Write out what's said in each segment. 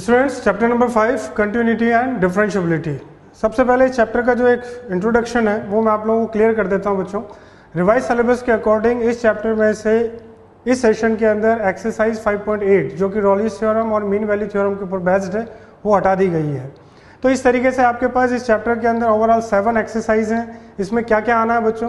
Students chapter number five continuity and differentiability सबसे पहले इस चैप्टर का जो एक इंट्रोडक्शन है वो मैं आप लोगों को क्लियर कर देता हूँ बच्चों रिवाइज सिलेबस के अकॉर्डिंग इस चैप्टर में से इस सेशन के अंदर एक्सरसाइज 5.8 जो कि रॉलीज थ्योरम और मीन वैल्यू थ्योरम के ऊपर बेस्ड है वो हटा दी गई है तो इस तरीके से आपके पास इस चैप्टर के अंदर ओवरऑल सेवन एक्सरसाइज हैं इसमें क्या क्या आना है बच्चों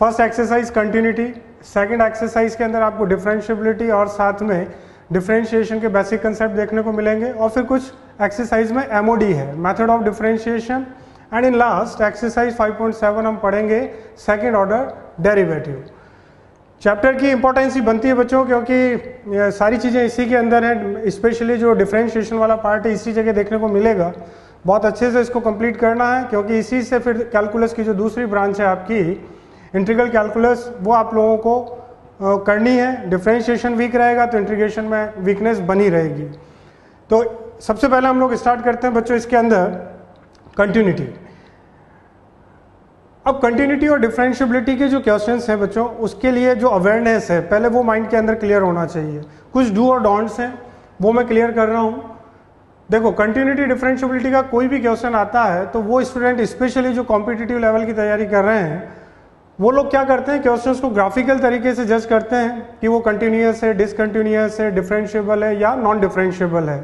first exercise continuity second exercise के अंदर आपको डिफ्रेंशियबिलिटी और साथ में डिफ्रेंशिएशन के बेसिक कंसेप्ट देखने को मिलेंगे और फिर कुछ एक्सरसाइज में एम है method of differentiation and in last exercise 5.7 हम पढ़ेंगे सेकेंड ऑर्डर डेरिवेटिव चैप्टर की इंपॉर्टेंस ही बनती है बच्चों क्योंकि सारी चीज़ें इसी के अंदर हैं स्पेशली जो डिफ्रेंशिएशन वाला पार्ट है इसी जगह देखने को मिलेगा बहुत अच्छे से इसको कंप्लीट करना है क्योंकि इसी से फिर कैलकुलस की जो दूसरी ब्रांच है आपकी इंटीग्रल कैलकुलस वो आप लोगों को करनी है डिफ्रेंशिएशन वीक रहेगा तो इंटीग्रेशन में वीकनेस बनी रहेगी तो सबसे पहले हम लोग स्टार्ट करते हैं बच्चों इसके अंदर कंटिन्यूटी अब कंटिन्यूटी और डिफ्रेंशियबिलिटी के जो क्वेश्चन हैं बच्चों उसके लिए जो अवेयरनेस है पहले वो माइंड के अंदर क्लियर होना चाहिए कुछ डू और डोंट्स हैं वो मैं क्लियर कर रहा हूँ देखो कंटिन्यूटी डिफ्रेंशियबिलिटी का कोई भी क्वेश्चन आता है तो वो स्टूडेंट स्पेशली जो कॉम्पिटिटिव लेवल की तैयारी कर रहे हैं वो लोग क्या करते हैं क्वेश्चन को ग्राफिकल तरीके से जज करते हैं कि वो कंटिन्यूस है डिसकंटिन्यूस है डिफ्रेंशियबल है या नॉन डिफ्रेंशियबल है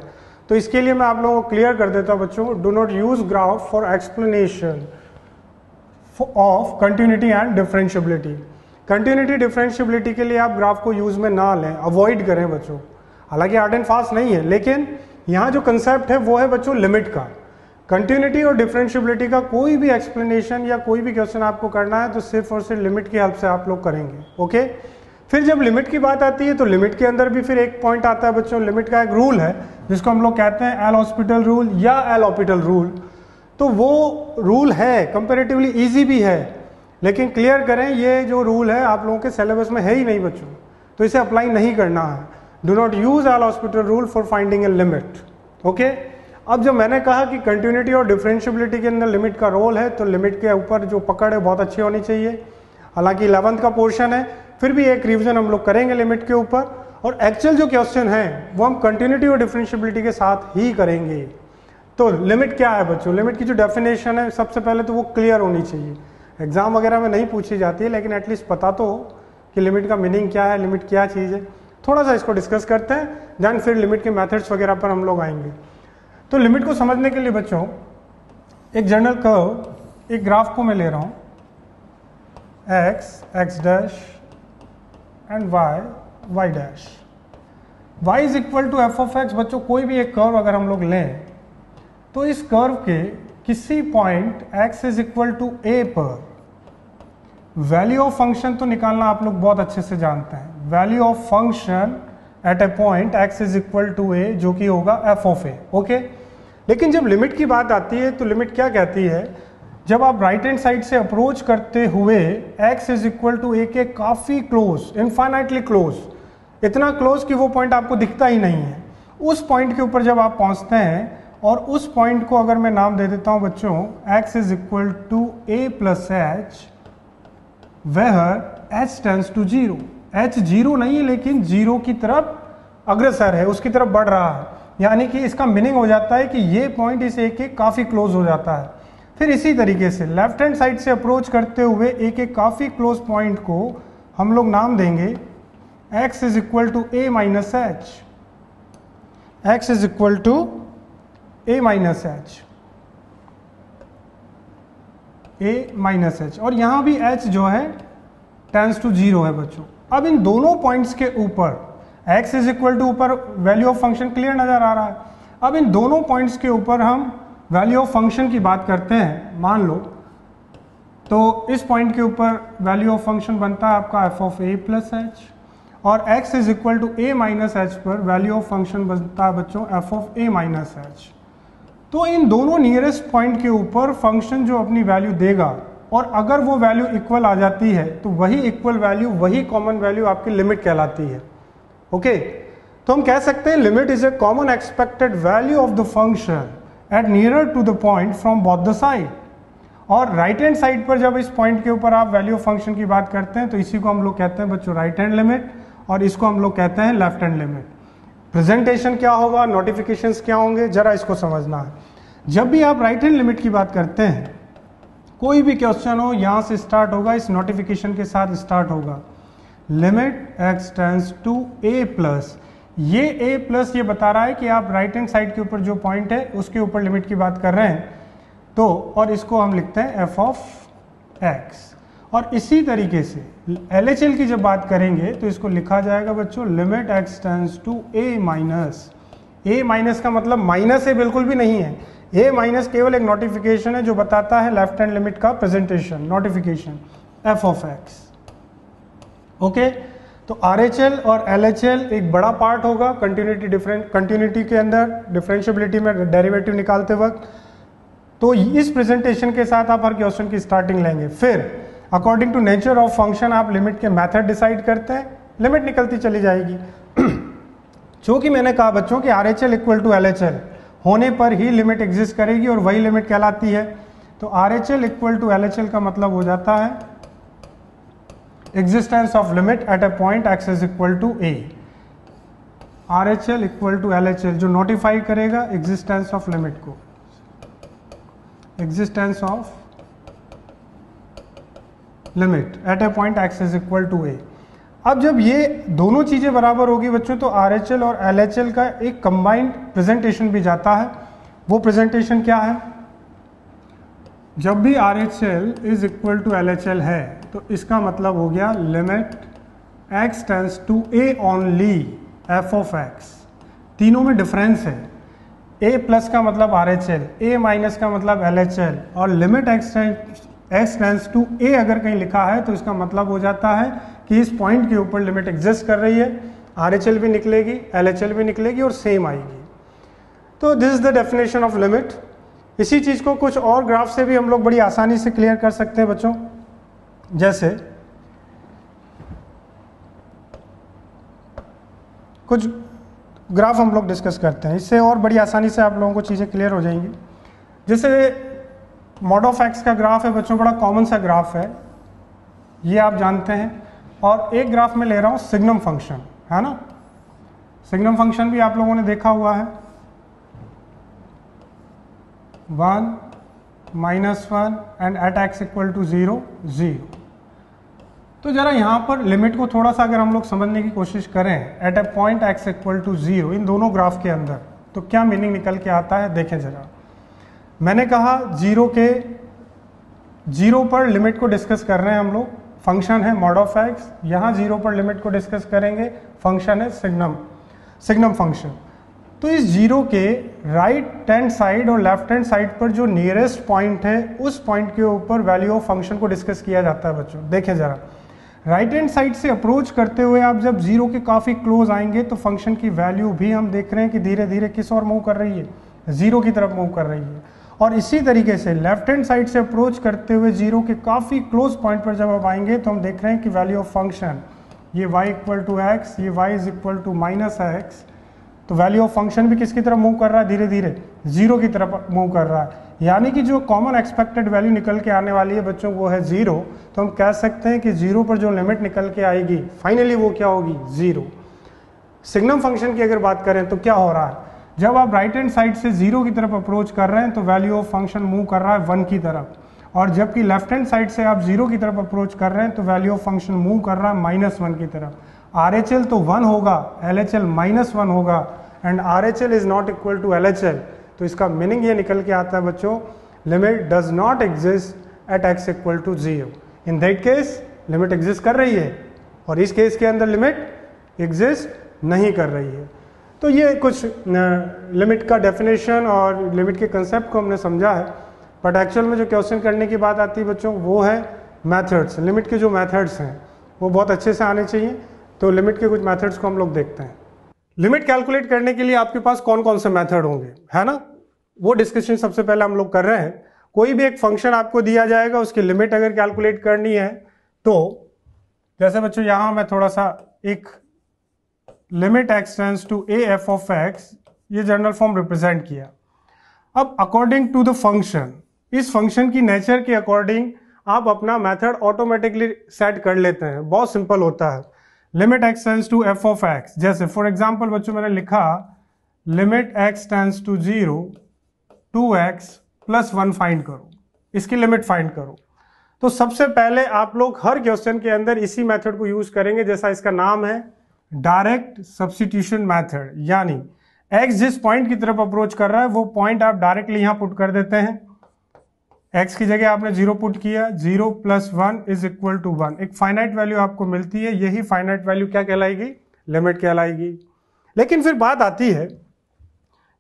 तो इसके लिए मैं आप लोगों को क्लियर कर देता हूँ बच्चों do not use graph for explanation of continuity and differentiability continuity differentiability के लिए आप ग्राफ को यूज में ना लें अवॉइड करें बच्चों हालांकि हार्ड एंड फास्ट नहीं है लेकिन यहाँ जो कंसेप्ट है वो है बच्चों लिमिट का कंटिन्यूटी और डिफ्रेंशियबिलिटी का कोई भी एक्सप्लेनेशन या कोई भी क्वेश्चन आपको करना है तो सिर्फ और सिर्फ लिमिट की हेल्प से आप लोग करेंगे ओके फिर जब लिमिट की बात आती है तो लिमिट के अंदर भी फिर एक पॉइंट आता है बच्चों लिमिट का एक रूल है जिसको हम लोग कहते हैं एल हॉस्पिटल रूल या एल ऑपिटल रूल तो वो रूल है कंपेरेटिवली ईजी भी है लेकिन क्लियर करें ये जो रूल है आप लोगों के सिलेबस में है ही नहीं बच्चों तो इसे अप्लाई नहीं करना है do not use L hospital rule for finding a limit okay अब जब मैंने कहा कि कंटिन्यूटी और डिफ्रेंशियबिलिटी के अंदर लिमिट का रोल है तो लिमिट के ऊपर जो पकड़ है बहुत अच्छी होनी चाहिए हालांकि इलेवंथ का पोर्शन है फिर भी एक रिविजन हम लोग करेंगे लिमिट के ऊपर और एक्चुअल जो क्वेश्चन है वो हम कंटिन्यूटी और डिफ्रेंशियबिलिटी के साथ ही करेंगे तो लिमिट क्या है बच्चों लिमिट की जो डेफिनेशन है सबसे पहले तो वो क्लियर होनी चाहिए एग्जाम वगैरह में नहीं पूछी जाती है लेकिन एटलीस्ट पता तो हो कि लिमिट का मीनिंग क्या है लिमिट क्या चीज़ है थोड़ा सा इसको डिस्कस करते हैं दैन फिर लिमिट के मेथड्स वगैरह पर हम लोग आएंगे तो लिमिट को समझने के लिए बच्चों एक जनरल कर्व एक ग्राफ को मैं ले रहा हूं X X dash and Y Y dash Y is equal to F of X बच्चों कोई भी एक कर्व अगर हम लोग लें तो इस कर्व के किसी point x is equal to ए पर वैल्यू ऑफ फंक्शन तो निकालना आप लोग बहुत अच्छे से जानते हैं value of function at a point x is equal to A जो कि होगा एफ ऑफ ए ओके लेकिन जब लिमिट की बात आती है तो लिमिट क्या कहती है जब आप राइट हैंड साइड से अप्रोच करते हुए x इज इक्वल टू ए के काफ़ी क्लोज इन्फाइनाइटली क्लोज इतना क्लोज कि वो पॉइंट आपको दिखता ही नहीं है उस पॉइंट के ऊपर जब आप पहुंचते हैं और उस पॉइंट को अगर मैं नाम दे देता हूं बच्चों x is equal to A plus H वह H tends to zero H zero नहीं है लेकिन जीरो की तरफ अग्रसर है उसकी तरफ बढ़ रहा है यानी कि इसका मीनिंग हो जाता है कि ये पॉइंट इस ए के काफ़ी क्लोज हो जाता है फिर इसी तरीके से लेफ्ट हैंड साइड से अप्रोच करते हुए ए के काफ़ी क्लोज पॉइंट को हम लोग नाम देंगे x is equal to A minus H X is equal to A minus H A minus H और यहां भी h जो है टेंस टू जीरो है बच्चों अब इन दोनों पॉइंट्स के ऊपर एक्स इज इक्वल टू ऊपर वैल्यू ऑफ फंक्शन क्लियर नजर आ रहा है अब इन दोनों पॉइंट्स के ऊपर हम वैल्यू ऑफ फंक्शन की बात करते हैं मान लो तो इस पॉइंट के ऊपर वैल्यू ऑफ फंक्शन बनता है आपका F of A plus H और x is equal to A minus H पर वैल्यू ऑफ फंक्शन बनता है बच्चों F of A minus H तो इन दोनों नियरेस्ट पॉइंट के ऊपर फंक्शन जो अपनी वैल्यू देगा और अगर वो वैल्यू इक्वल आ जाती है तो वही इक्वल वैल्यू वही कॉमन वैल्यू आपकी लिमिट कहलाती है ओके तो हम कह सकते हैं limit is a common expected value of the function at nearer to the point from both the side और राइट हैंड साइड पर जब इस पॉइंट के ऊपर आप वैल्यू फंक्शन की बात करते हैं तो इसी को हम लोग कहते हैं बच्चों राइट हैंड लिमिट और इसको हम लोग कहते हैं लेफ्ट हैंड लिमिट प्रेजेंटेशन क्या होगा नोटिफिकेशन क्या होंगे जरा इसको समझना है जब भी आप राइट हैंड लिमिट की बात करते हैं कोई भी क्वेश्चन हो यहाँ से स्टार्ट होगा इस नोटिफिकेशन के साथ स्टार्ट होगा limit x tends to A plus ये ए प्लस ये बता रहा है कि आप राइट हैंड साइड के ऊपर जो पॉइंट है उसके ऊपर लिमिट की बात कर रहे हैं तो और इसको हम लिखते हैं एफ ऑफ एक्स और इसी तरीके से एल एच एल की जब बात करेंगे तो इसको लिखा जाएगा बच्चों limit x tends to A minus A minus का मतलब माइनस है बिल्कुल भी नहीं है ए माइनस केवल एक नोटिफिकेशन है जो बताता है लेफ्ट हैंड लिमिट का presentation notification F of X okay तो आर और एल एक बड़ा पार्ट होगा कंटिन्यूटी डिफरेंट कंटिन्यूटी के अंदर डिफरेंशियबिलिटी में डेरिवेटिव निकालते वक्त तो इस प्रेजेंटेशन के साथ आप हर क्वेश्चन की स्टार्टिंग लेंगे फिर according to nature of function आप लिमिट के मेथड डिसाइड करते हैं लिमिट निकलती चली जाएगी जो कि मैंने कहा बच्चों कि R H L equal to L H L होने पर ही लिमिट एग्जिस्ट करेगी और वही लिमिट कहलाती है तो R H L equal to L H L का मतलब हो जाता है existence of limit at a point x is equal to a R H L equal to L H L जो नोटिफाई करेगा एग्जिस्टेंस ऑफ लिमिट को existence of limit at a point x is equal to a अब जब ये दोनों चीज़ें बराबर होगी बच्चों तो आर एच एल और एल एच एल का एक कंबाइंड प्रेजेंटेशन भी जाता है वो प्रेजेंटेशन क्या है जब भी R H L is equal to L H L है तो इसका मतलब हो गया limit x tends to a only F of x तीनों में डिफरेंस है a प्लस का मतलब R H L a minus का मतलब एल एच एल और limit x x tends to a अगर कहीं लिखा है तो इसका मतलब हो जाता है कि इस पॉइंट के ऊपर लिमिट एग्जिस्ट कर रही है आर एच एल भी निकलेगी एल एच एल भी निकलेगी और सेम आएगी तो this is the definition of limit इसी चीज़ को कुछ और ग्राफ से भी हम लोग बड़ी आसानी से क्लियर कर सकते हैं बच्चों जैसे कुछ ग्राफ हम लोग डिस्कस करते हैं इससे और बड़ी आसानी से आप लोगों को चीज़ें क्लियर हो जाएंगी जैसे मॉड ऑफ एक्स का ग्राफ है बच्चों बड़ा कॉमन सा ग्राफ है ये आप जानते हैं और एक ग्राफ में ले रहा हूँ सिग्नम फंक्शन है ना सिग्नम फंक्शन भी आप लोगों ने देखा हुआ है one minus one and at x equal to zero zero तो जरा यहाँ पर लिमिट को थोड़ा सा अगर हम लोग समझने की कोशिश करें at a point x equal to zero इन दोनों ग्राफ के अंदर तो क्या मीनिंग निकल के आता है देखें जरा मैंने कहा जीरो के जीरो पर लिमिट को डिस्कस कर रहे हैं हम लोग फंक्शन है मॉड ऑफ एक्स यहाँ जीरो पर लिमिट को डिस्कस करेंगे फंक्शन है सिग्नम सिग्नम फंक्शन तो इस जीरो के राइट हैंड साइड और लेफ्ट हैंड साइड पर जो नियरेस्ट पॉइंट है उस पॉइंट के ऊपर वैल्यू ऑफ फंक्शन को डिस्कस किया जाता है बच्चों देखें जरा राइट हैंड साइड से अप्रोच करते हुए आप जब जीरो के काफ़ी क्लोज आएंगे तो फंक्शन की वैल्यू भी हम देख रहे हैं कि धीरे धीरे किस और मूव कर रही है जीरो की तरफ मूव कर रही है और इसी तरीके से लेफ्ट हैंड साइड से अप्रोच करते हुए जीरो के काफ़ी क्लोज पॉइंट पर जब आप आएंगे तो हम देख रहे हैं कि वैल्यू ऑफ फंक्शन ये y इक्वल टू एक्स ये y is equal to minus x तो वैल्यू ऑफ फंक्शन भी किसकी तरफ मूव कर रहा है धीरे धीरे जीरो की तरफ मूव कर रहा है यानी कि जो कॉमन एक्सपेक्टेड वैल्यू निकल के आने वाली है बच्चों वो है जीरो तो हम कह सकते हैं कि जीरो पर जो लिमिट निकल के आएगी फाइनली वो क्या होगी जीरो सिग्नम फंक्शन की अगर बात करें तो क्या हो रहा है जब आप राइट हैंड साइड से जीरो की तरफ अप्रोच कर रहे हैं तो वैल्यू ऑफ फंक्शन मूव कर रहा है वन की तरफ और जबकि लेफ्ट हैंड साइड से आप जीरो की तरफ अप्रोच कर रहे हैं तो वैल्यू ऑफ फंक्शन मूव कर रहा है माइनस वन की तरफ आर एच एल तो वन होगा L H L minus one होगा and R H L is not equal to L H L तो इसका मीनिंग ये निकल के आता है बच्चों limit does not exist at x equal to zero in that case limit exist कर रही है और इस केस के अंदर लिमिट एग्जिस्ट नहीं कर रही है तो ये कुछ लिमिट का डेफिनेशन और लिमिट के कंसेप्ट को हमने समझा है बट एक्चुअल में जो क्वेश्चन करने की बात आती है बच्चों वो है मैथड्स लिमिट के जो मैथड्स हैं वो बहुत अच्छे से आने चाहिए तो लिमिट के कुछ मैथड्स को हम लोग देखते हैं लिमिट कैलकुलेट करने के लिए आपके पास कौन कौन से मेथड होंगे है ना वो डिस्कशन सबसे पहले हम लोग कर रहे हैं कोई भी एक फंक्शन आपको दिया जाएगा उसकी लिमिट अगर कैलकुलेट करनी है तो जैसे बच्चों यहां मैं थोड़ा सा एक limit x tends to a F of x ये जनरल फॉर्म रिप्रेजेंट किया अब अकॉर्डिंग टू द फंक्शन इस फंक्शन की नेचर के अकॉर्डिंग आप अपना मेथड ऑटोमेटिकली सेट कर लेते हैं बहुत सिंपल होता है limit x tends to F of x जैसे फॉर एग्जाम्पल बच्चों मैंने लिखा limit x tends to zero two x plus one find करो इसकी लिमिट फाइंड करो तो सबसे पहले आप लोग हर क्वेश्चन के अंदर इसी मेथड को यूज करेंगे जैसा इसका नाम है डायरेक्ट सब्सिट्यूशन मेथड यानी एक्स जिस पॉइंट की तरफ अप्रोच कर रहा है वो पॉइंट आप डायरेक्टली यहां पुट कर देते हैं एक्स की जगह आपने जीरो पुट किया zero plus one is equal to one एक फाइनाइट वैल्यू आपको मिलती है यही फाइनाइट वैल्यू क्या कहलाएगी लिमिट कहलाएगी लेकिन फिर बात आती है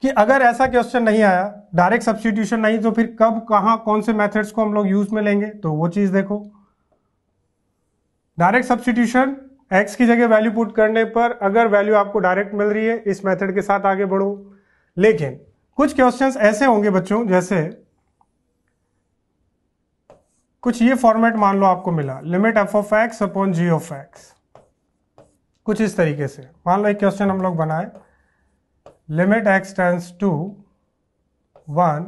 कि अगर ऐसा क्वेश्चन नहीं आया डायरेक्ट सब्सटीट्यूशन नहीं तो फिर कब कहाँ कौन से मेथड्स को हम लोग यूज में लेंगे तो वो चीज़ देखो डायरेक्ट सब्सटीट्यूशन एक्स की जगह वैल्यू पुट करने पर अगर वैल्यू आपको डायरेक्ट मिल रही है इस मेथड के साथ आगे बढ़ो लेकिन कुछ क्वेश्चंस ऐसे होंगे बच्चों जैसे कुछ ये फॉर्मेट मान लो आपको मिला limit F of x upon G of x कुछ इस तरीके से मान लो एक क्वेश्चन हम लोग बनाए limit x tends to one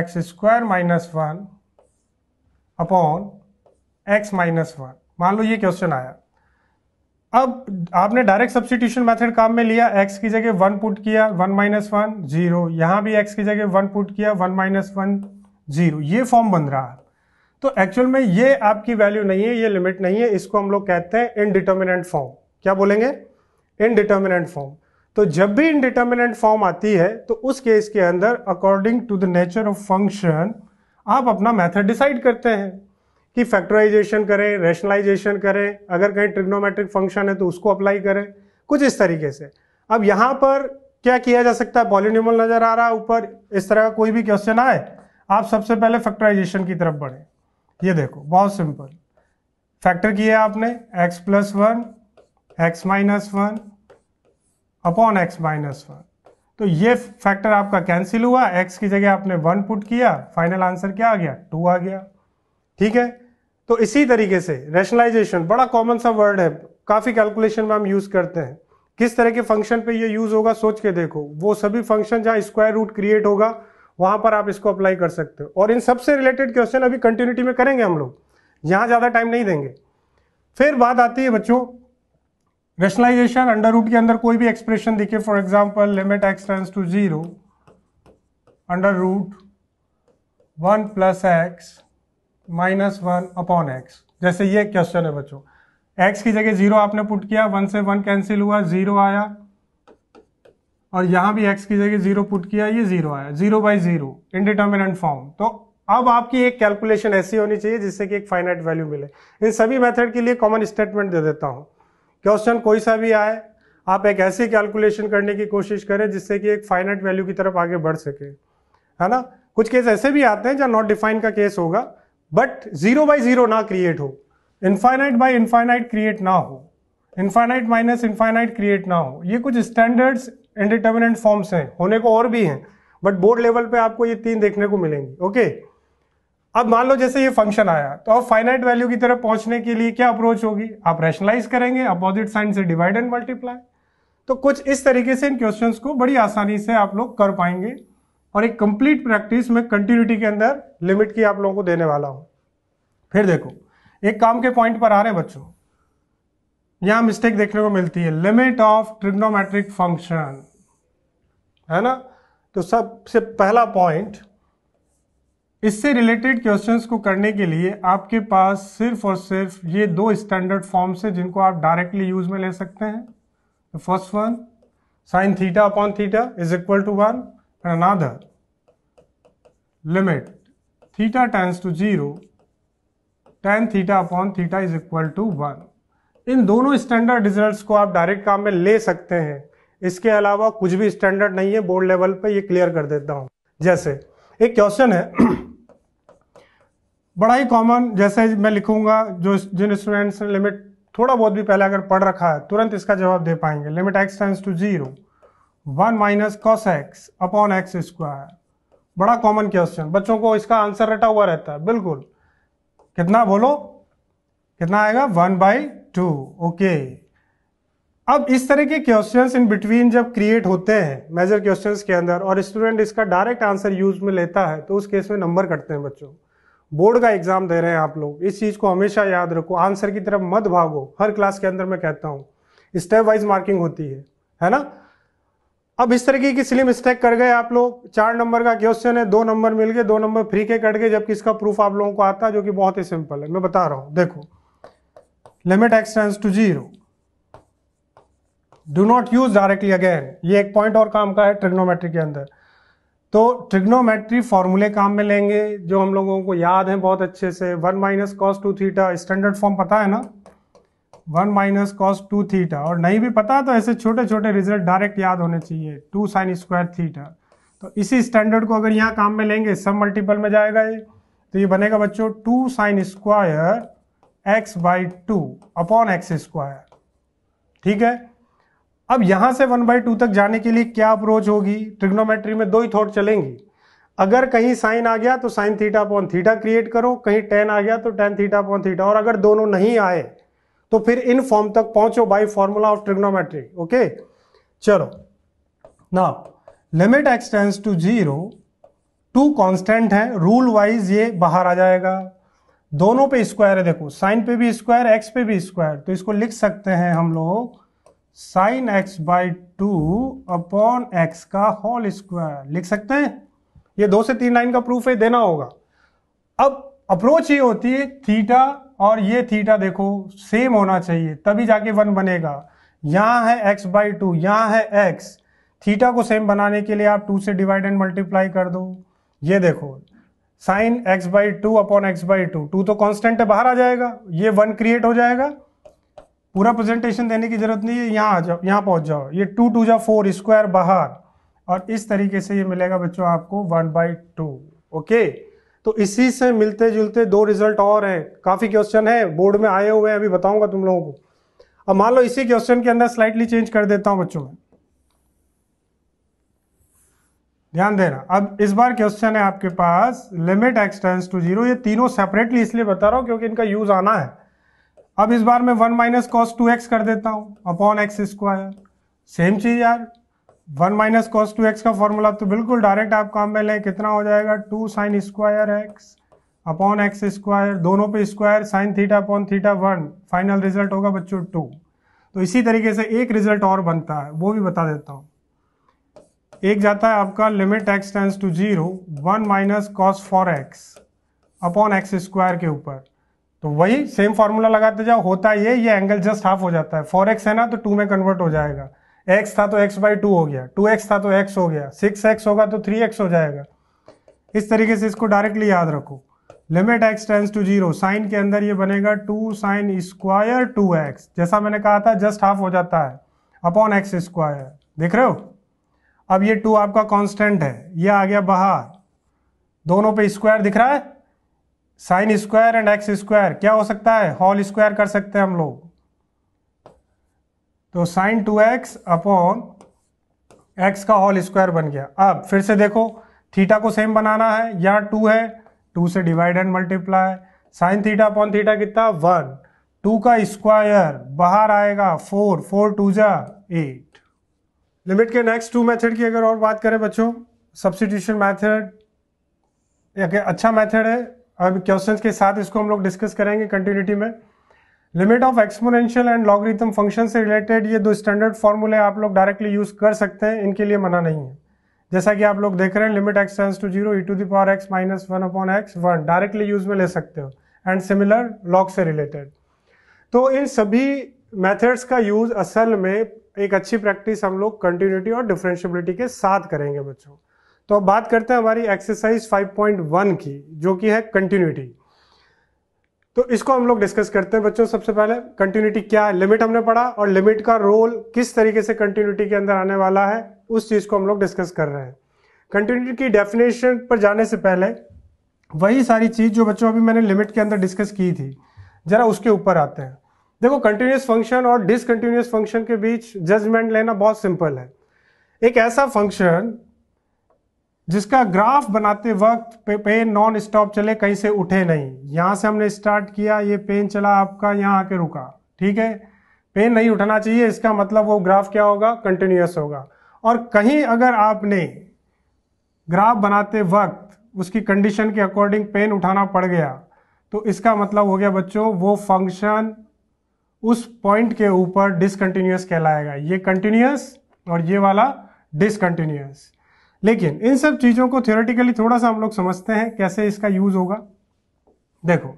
x square minus one upon x minus one मान लो ये क्वेश्चन आया अब आपने डायरेक्ट सब्सिट्यूशन मेथड काम में लिया x की जगह वन पुट किया वन माइनस वन जीरो यहां भी x की जगह वन पुट किया वन माइनस वन जीरो ये फॉर्म बन रहा है तो एक्चुअल में ये आपकी वैल्यू नहीं है ये लिमिट नहीं है इसको हम लोग कहते हैं इनडिटर्मिनेंट फॉर्म क्या बोलेंगे इनडिटर्मिनेंट फॉर्म तो जब भी इनडिटर्मिनेंट फॉर्म आती है तो उस केस के अंदर according to the nature of function आप अपना मेथड डिसाइड करते हैं कि फैक्टराइजेशन करें रेशनलाइजेशन करें अगर कहीं ट्रिग्नोमेट्रिक फंक्शन है तो उसको अप्लाई करें कुछ इस तरीके से अब यहाँ पर क्या किया जा सकता है पॉलिनिमल नजर आ रहा है ऊपर इस तरह का कोई भी क्वेश्चन आए आप सबसे पहले फैक्टराइजेशन की तरफ बढ़ें ये देखो बहुत सिंपल फैक्टर किया आपने x plus one x minus one upon x minus one तो ये फैक्टर आपका कैंसिल हुआ x की जगह आपने वन पुट किया फाइनल आंसर क्या आ गया टू आ गया ठीक है तो इसी तरीके से रेशनलाइजेशन बड़ा कॉमन सा वर्ड है काफी कैलकुलेशन में हम यूज करते हैं किस तरह के फंक्शन पे ये यूज होगा सोच के देखो वो सभी फंक्शन जहां स्क्वायर रूट क्रिएट होगा वहां पर आप इसको अप्लाई कर सकते हो और इन सबसे रिलेटेड क्वेश्चन अभी कंटिन्यूटी में करेंगे हम लोग यहां ज़्यादा टाइम नहीं देंगे फिर बात आती है बच्चों रेशनलाइजेशन अंडर रूट के अंदर कोई भी एक्सप्रेशन दिखे for example limit x tends to zero under root one plus x minus one upon x जैसे ये क्वेश्चन है बच्चों एक्स की जगह जीरो आपने पुट किया वन से वन कैंसिल हुआ जीरो आया और यहाँ भी एक्स की जगह जीरो पुट किया ये जीरो आया zero by zero indeterminate form तो अब आपकी एक कैलकुलेशन ऐसी होनी चाहिए जिससे कि एक फाइनाइट वैल्यू मिले इन सभी मेथड के लिए कॉमन स्टेटमेंट दे देता हूँ क्वेश्चन कोई सा भी आए आप एक ऐसी कैलकुलेशन करने की कोशिश करें जिससे कि एक फाइनाइट वैल्यू की तरफ आगे बढ़ सके है ना कुछ केस ऐसे भी आते हैं जहाँ नॉट डिफाइन का केस होगा बट जीरो बाई जीरो ना क्रिएट हो इनफाइनाइट बाई इनफाइनाइट क्रिएट ना हो इनफाइनाइट माइनस इनफाइनाइट क्रिएट ना हो ये कुछ स्टैंडर्ड्स इंडिटर्मिनेंट फॉर्म्स हैं होने को और भी हैं बट बोर्ड लेवल पे आपको ये तीन देखने को मिलेंगे ओके अब मान लो जैसे ये फंक्शन आया तो अब फाइनाइट वैल्यू की तरफ पहुंचने के लिए क्या अप्रोच होगी आप रैशनलाइज करेंगे अपोजिट साइन से डिवाइड एंड मल्टीप्लाई तो कुछ इस तरीके से इन क्वेश्चन को बड़ी आसानी से आप लोग कर पाएंगे और एक कंप्लीट प्रैक्टिस में कंटिन्यूटी के अंदर लिमिट की आप लोगों को देने वाला हूं फिर देखो एक काम के पॉइंट पर आ रहे हैं बच्चों यहां मिस्टेक देखने को मिलती है लिमिट ऑफ ट्रिग्नोमेट्रिक फंक्शन है ना तो सबसे पहला पॉइंट इससे रिलेटेड क्वेश्चंस को करने के लिए आपके पास सिर्फ और सिर्फ ये दो स्टैंडर्ड फॉर्म्स हैं जिनको आप डायरेक्टली यूज में ले सकते हैं first one sine theta upon theta is equal to one and another limit theta tends to zero tan theta upon theta is equal to one इन दोनों स्टैंडर्ड रिजल्ट्स को आप डायरेक्ट काम में ले सकते हैं इसके अलावा कुछ भी स्टैंडर्ड नहीं है बोर्ड लेवल पे ये क्लियर कर देता हूं जैसे एक क्वेश्चन है बड़ा ही कॉमन जैसे मैं लिखूंगा जो जिन स्टूडेंट्स ने लिमिट थोड़ा बहुत भी पहले अगर पढ़ रखा है तुरंत इसका जवाब दे पाएंगे limit x tends to zero one minus cos x upon x square बड़ा कॉमन क्वेश्चन बच्चों को इसका आंसर रटा हुआ रहता है बिल्कुल कितना बोलो कितना आएगा वन बाई टू ओके अब इस तरह के क्वेश्चंस इन बिटवीन जब क्रिएट होते हैं मेजर क्वेश्चंस के अंदर और स्टूडेंट इसका डायरेक्ट आंसर यूज में लेता है तो उस केस में नंबर कटते हैं बच्चों बोर्ड का एग्जाम दे रहे हैं आप लोग इस चीज़ को हमेशा याद रखो आंसर की तरफ मत भागो हर क्लास के अंदर मैं कहता हूँ स्टेप वाइज मार्किंग होती है है ना अब इस तरीके की सिली मिस्टेक कर गए आप लोग चार नंबर का क्वेश्चन है दो नंबर मिल गए दो नंबर फ्री के कट गए जबकि इसका प्रूफ आप लोगों को आता है जो कि बहुत ही सिंपल है मैं बता रहा हूँ देखो limit x tends to 0 do not use directly again ये एक पॉइंट और काम का है ट्रिग्नोमेट्री के अंदर तो ट्रिग्नोमेट्री फॉर्मूले काम में लेंगे जो हम लोगों को याद है बहुत अच्छे से one minus cos two theta standard form पता है ना one minus cos two theta और नहीं भी पता तो ऐसे छोटे छोटे रिजल्ट डायरेक्ट याद होने चाहिए टू साइन स्क्वायर थीटा तो इसी स्टैंडर्ड को अगर यहाँ काम में लेंगे सब मल्टीपल में जाएगा ये तो ये बनेगा बच्चों two sine square x by two upon x square ठीक है अब यहां से वन बाई टू तक जाने के लिए क्या अप्रोच होगी ट्रिग्नोमेट्री में दो ही थॉट चलेंगी अगर कहीं साइन आ गया तो sine theta upon theta create करो कहीं टेन आ गया तो टेन थीटा अपॉन थीटा और अगर दोनों नहीं आए तो फिर इन फॉर्म तक पहुंचो by formula of trigonometry okay चलो ना limit x tends to zero two constant है रूल वाइज ये बाहर आ जाएगा दोनों पे स्क्वायर है देखो साइन पे भी स्क्वायर एक्स पे भी स्क्वायर तो इसको लिख सकते हैं हम लोग sine x by two upon x का होल स्क्वायर लिख सकते हैं ये दो से तीन लाइन का प्रूफ है देना होगा अब अप्रोच ये होती है थीटा और ये थीटा देखो सेम होना चाहिए तभी जाके वन बनेगा यहां है एक्स बाई टू यहां है एक्स थीटा को सेम बनाने के लिए आप टू से डिवाइड एंड मल्टीप्लाई कर दो ये देखो sine x by two upon x by two two तो कांस्टेंट है बाहर आ जाएगा ये वन क्रिएट हो जाएगा पूरा प्रेजेंटेशन देने की जरूरत नहीं है यहाँ आ जाओ यहाँ पहुंच जाओ ये टू टू जा फोर स्क्वायर बाहर और इस तरीके से ये मिलेगा बच्चों आपको वन बाई टू ओके तो इसी से मिलते जुलते दो रिजल्ट और हैं काफ़ी क्वेश्चन है बोर्ड में आए हुए हैं अभी बताऊंगा तुम लोगों को अब मान लो इसी क्वेश्चन के अंदर स्लाइटली चेंज कर देता हूँ बच्चों में ध्यान देना अब इस बार क्वेश्चन है आपके पास लिमिट एक्सटेंस टू जीरो ये तीनों सेपरेटली इसलिए बता रहा हूँ क्योंकि इनका यूज आना है अब इस बार मैं one minus cos two x कर देता हूं अपॉन एक्स स्क्वायर सेम चीज यार one minus cos two x का फॉर्मूला तो बिल्कुल डायरेक्ट आप काम में लें कितना हो जाएगा two sine square x upon x square दोनों पे square sine theta upon theta one final result होगा बच्चों टू तो इसी तरीके से एक रिजल्ट और बनता है वो भी बता देता हूँ एक जाता है आपका limit x tends to zero one minus cos four x upon x square के ऊपर तो वही सेम फॉर्मूला लगाते जाओ होता ये ये एंगल जस्ट हाफ हो जाता है फॉर एक्स है ना तो टू में कन्वर्ट हो जाएगा एक्स था तो एक्स बाई टू हो गया टू एक्स था तो एक्स हो गया सिक्स एक्स होगा तो थ्री एक्स हो जाएगा इस तरीके से इसको डायरेक्टली याद रखो limit x tends to zero sine के अंदर ये बनेगा two sine square two x जैसा मैंने कहा था जस्ट हाफ हो जाता है अपॉन एक्स स्क्वायर देख रहे हो अब ये टू आपका कांस्टेंट है ये आ गया बाहर दोनों पे स्क्वायर दिख रहा है sine square and x square क्या हो सकता है हॉल स्क्वायर कर सकते हैं हम लोग तो sine two x upon x का हॉल स्क्वायर बन गया अब फिर से देखो थीटा को सेम बनाना है यहाँ टू है टू से divide and multiply sine theta upon theta कितना वन टू का स्क्वायर बाहर आएगा फोर फोर टू जा एट लिमिट के नेक्स्ट टू मेथड की अगर और बात करें बच्चों सब्सिट्यूशन मेथड एक अच्छा मेथड है अब क्वेश्चंस के साथ इसको हम लोग डिस्कस करेंगे कंटिन्यूटी में limit of exponential and logarithm function से रिलेटेड ये दो स्टैंडर्ड फॉर्मूले आप लोग डायरेक्टली यूज कर सकते हैं इनके लिए मना नहीं है जैसा कि आप लोग देख रहे हैं limit x tends to zero e to the power x minus one upon x one directly use में ले सकते हो एंड सिमिलर लॉग से रिलेटेड तो इन सभी मेथड्स का यूज असल में एक अच्छी प्रैक्टिस हम लोग कंटिन्यूटी और डिफ्रेंशियबिलिटी के साथ करेंगे बच्चों तो अब बात करते हैं हमारी एक्सरसाइज 5.1 की जो कि है कंटिन्यूटी तो इसको हम लोग डिस्कस करते हैं बच्चों सबसे पहले कंटिन्यूटी क्या है लिमिट हमने पढ़ा और लिमिट का रोल किस तरीके से कंटिन्यूटी के अंदर आने वाला है उस चीज़ को हम लोग डिस्कस कर रहे हैं कंटिन्यूटी की डेफिनेशन पर जाने से पहले वही सारी चीज़ जो बच्चों अभी मैंने लिमिट के अंदर डिस्कस की थी ज़रा उसके ऊपर आते हैं देखो कंटिन्यूस फंक्शन और डिसकंटिन्यूस फंक्शन के बीच जजमेंट लेना बहुत सिंपल है एक ऐसा फंक्शन जिसका ग्राफ बनाते वक्त पेन नॉन स्टॉप चले कहीं से उठे नहीं यहां से हमने स्टार्ट किया ये पेन चला आपका यहां आके रुका ठीक है पेन नहीं उठना चाहिए इसका मतलब वो ग्राफ क्या होगा कंटिन्यूस होगा और कहीं अगर आपने ग्राफ बनाते वक्त उसकी कंडीशन के अकॉर्डिंग पेन उठाना पड़ गया तो इसका मतलब हो गया बच्चों वो फंक्शन उस पॉइंट के ऊपर डिसकंटिन्यूस कहलाएगा ये कंटिन्यूस और ये वाला डिसकंटिन्यूस लेकिन इन सब चीज़ों को थियोरेटिकली थोड़ा सा हम लोग समझते हैं कैसे इसका यूज होगा देखो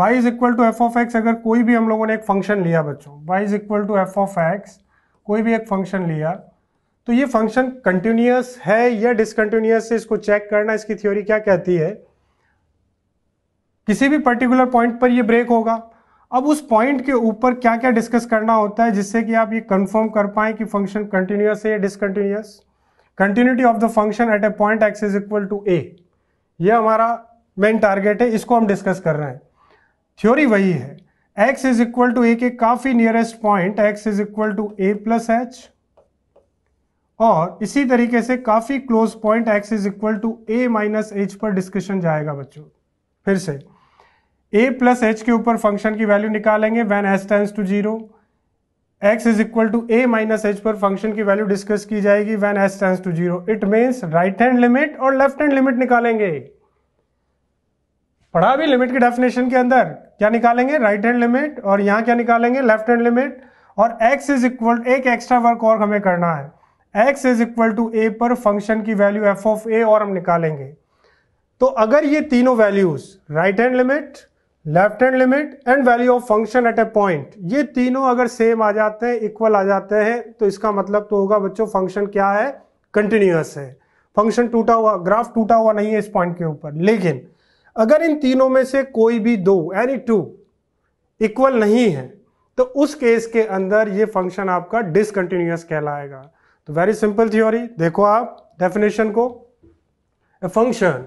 y is equal to F of x अगर कोई भी हम लोगों ने एक फंक्शन लिया बच्चों y is equal to F of x कोई भी एक फंक्शन लिया तो ये फंक्शन कंटिन्यूस है या डिसकंटिन्यूस है इसको चेक करना इसकी थ्योरी क्या कहती है किसी भी पर्टिकुलर पॉइंट पर ये ब्रेक होगा अब उस पॉइंट के ऊपर क्या क्या डिस्कस करना होता है जिससे कि आप ये कंफर्म कर पाए कि फंक्शन कंटिन्यूस है या discontinuous continuity of the function at a point x is equal to a ये हमारा मेन टारगेट है इसको हम डिस्कस कर रहे हैं थ्योरी वही है एक्स इज इक्वल टू ए के काफी nearest point x is equal to A plus H और इसी तरीके से काफी close point x is equal to A minus H पर डिस्कशन जाएगा बच्चों फिर से ए प्लस एच के ऊपर फंक्शन की वैल्यू निकालेंगे when S tends to zero x is equal to A minus H पर फंक्शन की वैल्यू डिस्कस की जाएगी when S tends to zero it means right hand limit और लेफ्ट हैंड लिमिट निकालेंगे पढ़ा भी लिमिट के डेफिनेशन के अंदर क्या निकालेंगे राइट हैंड लिमिट और यहाँ क्या निकालेंगे लेफ्ट हैंड लिमिट और एक्स इज इक्वल एक एक्स्ट्रा वर्क और हमें करना है एक्स इज इक्वल टू ए पर फंक्शन की वैल्यू एफ ऑफ ए और हम निकालेंगे तो अगर ये तीनों values right hand limit left hand limit and value of function at a point ये तीनों अगर सेम आ जाते हैं इक्वल आ जाते हैं तो इसका मतलब तो होगा बच्चों फंक्शन क्या है कंटिन्यूस है फंक्शन टूटा हुआ ग्राफ टूटा हुआ नहीं है इस पॉइंट के ऊपर लेकिन अगर इन तीनों में से कोई भी दो एनी टू इक्वल नहीं है तो उस केस के अंदर ये फंक्शन आपका डिसकंटिन्यूस कहलाएगा तो वेरी सिंपल थ्योरी देखो आप डेफिनेशन को a function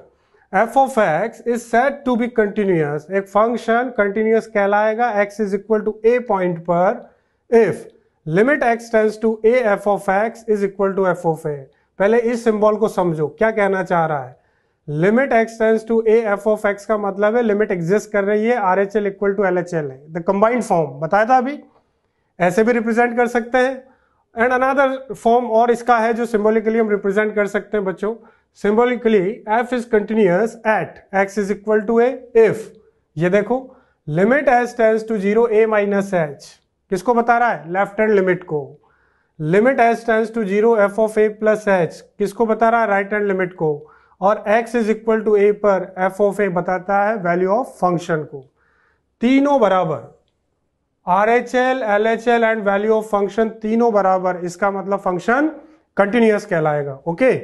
f of x is set to be continuous एक फंक्शन कंटिन्यूस कहलाएगा x is equal to a point पर if limit x tends to a F of x is equal to F of a पहले इस symbol को समझो क्या कहना चाह रहा है limit x tends to a F of x का मतलब है लिमिट एग्जिस्ट कर रही है R H L equal to L H L है द कंबाइंड फॉर्म बताया था अभी ऐसे भी रिप्रेजेंट कर सकते हैं एंड अनादर फॉर्म और इसका है जो सिंबोलिकली हम रिप्रेजेंट कर सकते हैं बच्चों symbolically f is continuous at x is equal to a if ये देखो limit s tends to zero a minus h किसको बता रहा है लेफ्ट हैंड लिमिट को limit s tends to zero f of A plus h किसको बता रहा है राइट हैंड लिमिट को और एक्स इज इक्वल टू ए पर एफ ऑफ ए बताता है वैल्यू ऑफ फंक्शन को तीनों बराबर R H L L H L and value of function तीनों बराबर इसका मतलब फंक्शन कंटिन्यूस कहलाएगा ओके okay?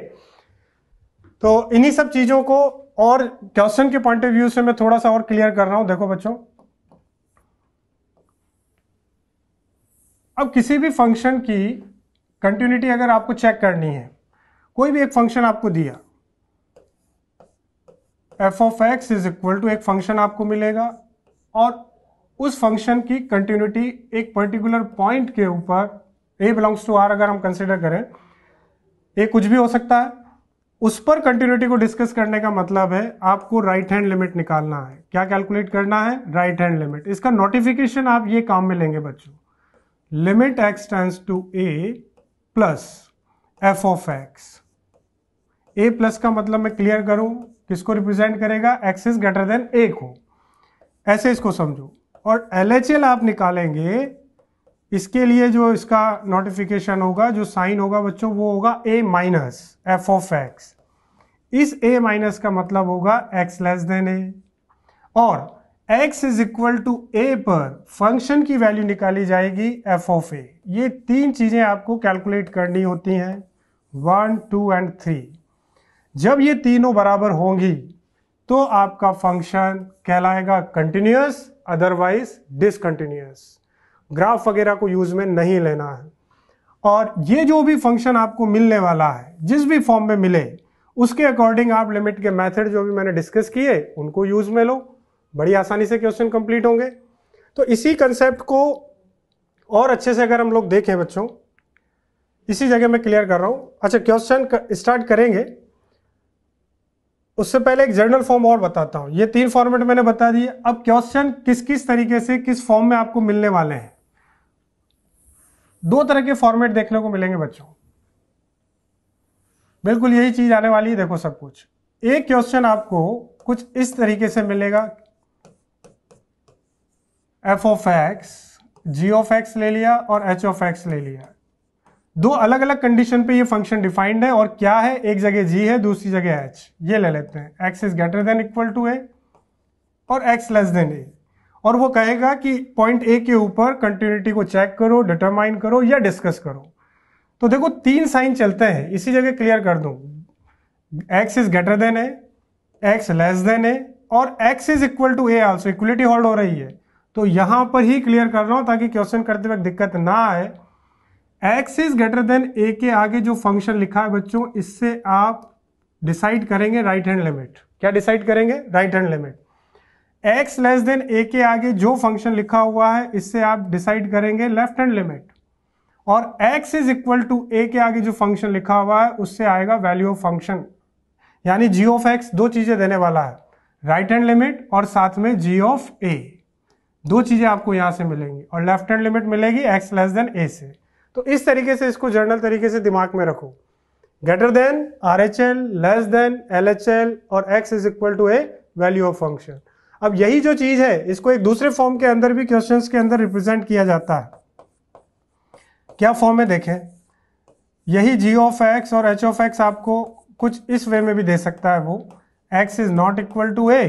तो इन्हीं सब चीजों को और क्वेश्चन के पॉइंट ऑफ व्यू से मैं थोड़ा सा और क्लियर कर रहा हूं देखो बच्चों अब किसी भी फंक्शन की कंटिन्यूटी अगर आपको चेक करनी है कोई भी एक फंक्शन आपको दिया f of x is equal to एक फंक्शन आपको मिलेगा और उस फंक्शन की कंटिन्यूटी एक पर्टिकुलर पॉइंट के ऊपर ए बिलोंग्स टू आर अगर हम कंसिडर करें ए कुछ भी हो सकता है उस पर कंटिन्यूटी को डिस्कस करने का मतलब है आपको राइट हैंड लिमिट निकालना है क्या कैलकुलेट करना है राइट हैंड लिमिट इसका नोटिफिकेशन आप ये काम में लेंगे बच्चों limit x tends to A plus f of x a plus का मतलब मैं क्लियर करूं किसको रिप्रेजेंट करेगा x is greater than a को ऐसे इसको समझो और एल आप निकालेंगे इसके लिए जो इसका नोटिफिकेशन होगा जो साइन होगा बच्चों वो होगा a minus f of x इस ए माइनस का मतलब होगा एक्स लेस देन ए और एक्स इज इक्वल टू ए पर फंक्शन की वैल्यू निकाली जाएगी एफ ऑफ ए ये तीन चीज़ें आपको कैलकुलेट करनी होती हैं वन टू एंड थ्री जब ये तीनों बराबर होंगी तो आपका फंक्शन कहलाएगा कंटिन्यूस अदरवाइज डिसकंटिन्यूस ग्राफ वगैरह को यूज में नहीं लेना है और ये जो भी फंक्शन आपको मिलने वाला है जिस भी फॉर्म में मिले उसके अकॉर्डिंग आप लिमिट के मेथड जो भी मैंने डिस्कस किए उनको यूज में लो बड़ी आसानी से क्वेश्चन कंप्लीट होंगे तो इसी कंसेप्ट को और अच्छे से अगर हम लोग देखें बच्चों इसी जगह मैं क्लियर कर रहा हूं अच्छा क्वेश्चन स्टार्ट करेंगे उससे पहले एक जर्नल फॉर्म और बताता हूं ये तीन फॉर्मेट मैंने बता दिए अब क्वेश्चन किस किस तरीके से किस फॉर्म में आपको मिलने वाले हैं दो तरह के फॉर्मेट देखने को मिलेंगे बच्चों बिल्कुल यही चीज आने वाली है देखो सब कुछ एक क्वेश्चन आपको कुछ इस तरीके से मिलेगा f of x g of x ले लिया और एच ऑफ एक्स ले लिया दो अलग अलग कंडीशन पे ये फंक्शन डिफाइंड है और क्या है एक जगह जी है दूसरी जगह एच ये ले लेते हैं x is greater than equal to a और एक्स लेस देन ए और वो कहेगा कि पॉइंट ए के ऊपर कंटिन्यूटी को चेक करो डिटरमाइन करो या डिस्कस करो तो देखो तीन साइन चलते हैं इसी जगह क्लियर कर दूं x is greater than a x less than a और x is equal to a also equality hold हो रही है तो यहां पर ही क्लियर कर रहा हूं ताकि क्वेश्चन करते वक्त दिक्कत ना आए x is greater than a के आगे जो फंक्शन लिखा है बच्चों इससे आप डिसाइड करेंगे राइट हैंड लिमिट क्या डिसाइड करेंगे right hand limit x less than a के आगे जो फंक्शन लिखा हुआ है इससे आप डिसाइड करेंगे लेफ्ट हैंड लिमिट और x इज इक्वल टू ए के आगे जो फंक्शन लिखा हुआ है उससे आएगा वैल्यू ऑफ फंक्शन यानी g ऑफ x दो चीज़ें देने वाला है राइट हैंड लिमिट और साथ में g ऑफ a दो चीज़ें आपको यहां से मिलेंगी और लेफ्ट हैंड लिमिट मिलेगी x लेस देन a से तो इस तरीके से इसको जनरल तरीके से दिमाग में रखो greater than R H L less than L H L और x is equal to a value of function अब यही जो चीज है इसको एक दूसरे फॉर्म के अंदर भी क्वेश्चन के अंदर रिप्रेजेंट किया जाता है क्या फॉर्म है देखें यही जी ऑफ एक्स और एच ऑफ एक्स आपको कुछ इस वे में भी दे सकता है वो x is not equal to a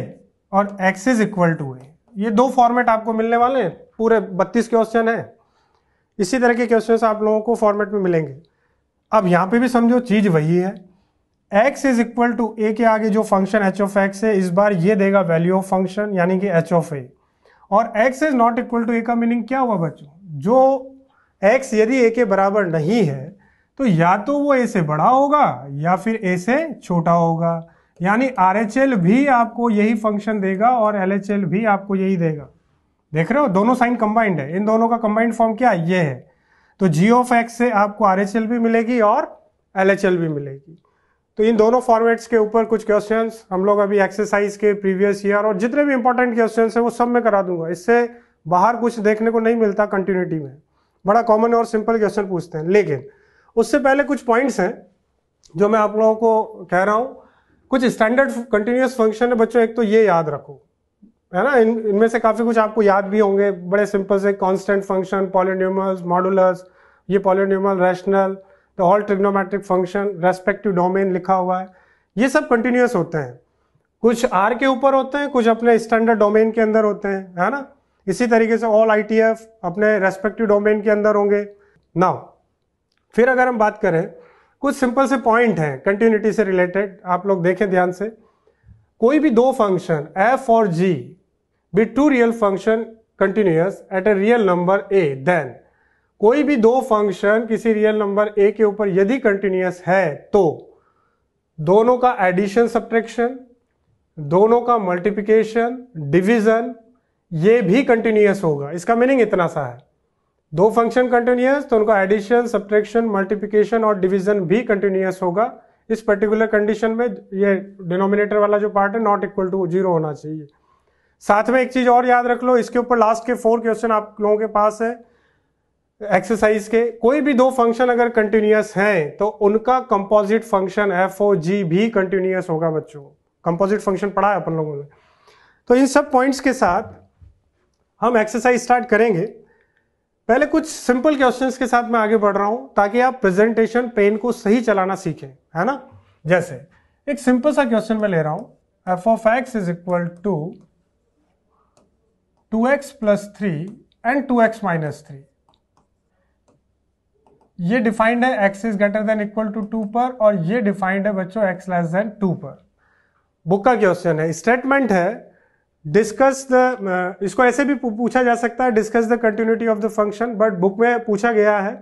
और x is equal to a ये दो फॉर्मेट आपको मिलने वाले हैं पूरे बत्तीस क्वेश्चन हैं इसी तरह के क्वेश्चन आप लोगों को फॉर्मेट में मिलेंगे अब यहाँ पे भी समझो चीज़ वही है एक्स इज इक्वल टू ए के आगे जो फंक्शन एच ऑफ एक्स है इस बार ये देगा वैल्यू ऑफ फंक्शन यानी कि एच ऑफ ए और x is not equal to a का मीनिंग क्या हुआ बच्चों जो एक्स यदि ए के बराबर नहीं है तो या तो वो ए से बड़ा होगा या फिर ए से छोटा होगा यानी आर एच एल भी आपको यही फंक्शन देगा और एल एच एल भी आपको यही देगा देख रहे हो दोनों साइन कंबाइंड है इन दोनों का कंबाइंड फॉर्म क्या ये है तो जी ऑफ एक्स से आपको आर एच एल भी मिलेगी और एल एच एल भी मिलेगी तो इन दोनों फॉर्मेट्स के ऊपर कुछ क्वेश्चंस हम लोग अभी एक्सरसाइज के प्रीवियस ईयर और जितने भी इंपॉर्टेंट क्वेश्चन है वो सब मैं करा दूंगा इससे बाहर कुछ देखने को नहीं मिलता कंटिन्यूटी में बड़ा कॉमन और सिंपल क्वेश्चन पूछते हैं लेकिन उससे पहले कुछ पॉइंट्स हैं जो मैं आप लोगों को कह रहा हूँ कुछ स्टैंडर्ड कंटिन्यूस फंक्शन है बच्चों एक तो ये याद रखो है ना इन इनमें से काफ़ी कुछ आपको याद भी होंगे बड़े सिंपल से कॉन्स्टेंट फंक्शन पॉलिन्यूमल मॉडुलस ये पॉलिन्यूमल रैशनल तो all trigonometric function respective domain लिखा हुआ है ये सब कंटिन्यूस होते हैं कुछ आर के ऊपर होते हैं कुछ अपने स्टैंडर्ड डोमेन के अंदर होते हैं है ना इसी तरीके से ऑल आई अपने रेस्पेक्टिव डोमेन के अंदर होंगे नाउ फिर अगर हम बात करें कुछ सिंपल से पॉइंट हैं कंटिन्यूटी से रिलेटेड आप लोग देखें ध्यान से कोई भी दो फंक्शन एफ और g be two real function continuous at a real number a then कोई भी दो फंक्शन किसी रियल नंबर ए के ऊपर यदि कंटिन्यूस है तो दोनों का एडिशन सब्ट्रैक्शन दोनों का मल्टीप्लिकेशन डिवीजन ये भी कंटिन्यूस होगा इसका मीनिंग इतना सा है दो फंक्शन कंटिन्यूस तो उनका एडिशन सब्ट्रैक्शन मल्टीप्लिकेशन और डिवीजन भी कंटिन्यूस होगा इस पर्टिकुलर कंडीशन में ये डिनोमिनेटर वाला जो पार्ट है नॉट इक्वल टू जीरो होना चाहिए साथ में एक चीज और याद रख लो इसके ऊपर लास्ट के फोर क्वेश्चन आप लोगों के पास है एक्सरसाइज के कोई भी दो फंक्शन अगर कंटिन्यूस हैं तो उनका composite function f o g भी कंटिन्यूस होगा बच्चों कंपोजिट फंक्शन पढ़ा है अपन लोगों ने तो इन सब पॉइंट्स के साथ हम एक्सरसाइज स्टार्ट करेंगे पहले कुछ सिंपल क्वेश्चन के साथ मैं आगे बढ़ रहा हूं ताकि आप प्रेजेंटेशन पेन को सही चलाना सीखें है ना जैसे एक सिंपल सा क्वेश्चन मैं ले रहा हूं f of x is equal to two x plus three and two x minus three ये डिफाइंड है x is greater than equal to two पर और ये डिफाइंड है बच्चों एक्स लेस देन टू पर बुक का क्वेश्चन है स्टेटमेंट है डिस्कस द इसको ऐसे भी पूछा जा सकता है discuss the continuity of the function but book में पूछा गया है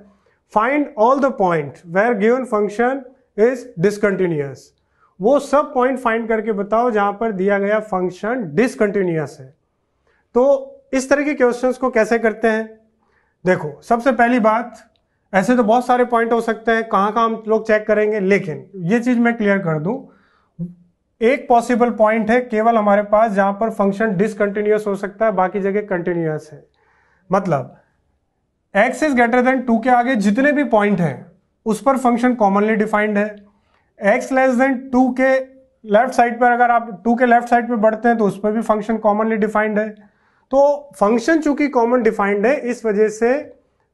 find all the point where given function is discontinuous वो सब पॉइंट फाइंड करके बताओ जहां पर दिया गया फंक्शन डिसकंटिन्यूस है तो इस तरह के क्वेश्चंस को कैसे करते हैं देखो सबसे पहली बात ऐसे तो बहुत सारे पॉइंट हो सकते हैं कहाँ कहाँ हम लोग चेक करेंगे लेकिन ये चीज़ मैं क्लियर कर दूं एक पॉसिबल पॉइंट है केवल हमारे पास जहां पर फंक्शन डिसकंटिन्यूस हो सकता है बाकी जगह कंटिन्यूस है मतलब x is greater than two के आगे जितने भी पॉइंट हैं उस पर फंक्शन कॉमनली डिफाइंड है x लेस देन टू के लेफ्ट साइड पर अगर आप टू के लेफ्ट साइड पर बढ़ते हैं तो उस पर भी फंक्शन कॉमनली डिफाइंड है तो फंक्शन चूंकि कॉमन डिफाइंड है इस वजह से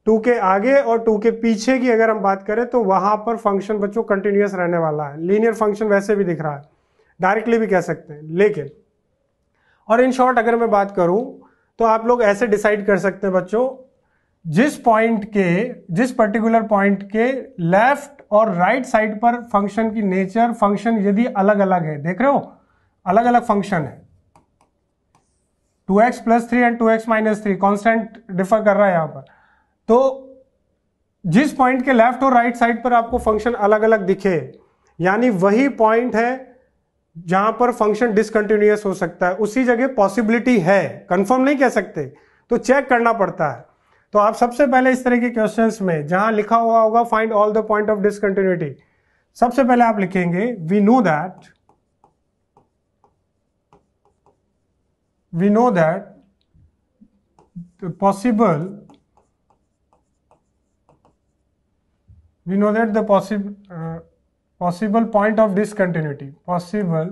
टू के आगे और टू के पीछे की अगर हम बात करें तो वहां पर फंक्शन बच्चों कंटिन्यूस रहने वाला है लीनियर फंक्शन वैसे भी दिख रहा है डायरेक्टली भी कह सकते हैं लेकिन और इन शॉर्ट अगर मैं बात करूं तो आप लोग ऐसे डिसाइड कर सकते हैं बच्चों जिस पॉइंट के जिस पर्टिकुलर पॉइंट के लेफ्ट और राइट right साइड पर फंक्शन की नेचर फंक्शन यदि अलग अलग है देख रहे हो अलग अलग फंक्शन है 2x x plus three and two x minus three constant differ कर रहा है यहां पर तो जिस पॉइंट के लेफ्ट और राइट साइड पर आपको फंक्शन अलग अलग दिखे यानी वही पॉइंट है जहां पर फंक्शन डिसकंटिन्यूस हो सकता है उसी जगह पॉसिबिलिटी है कंफर्म नहीं कह सकते तो चेक करना पड़ता है तो आप सबसे पहले इस तरह के क्वेश्चंस में जहां लिखा हुआ होगा find all the point of discontinuity सबसे पहले आप लिखेंगे we know that we know that possible we know that the possible uh, possible point of discontinuity possible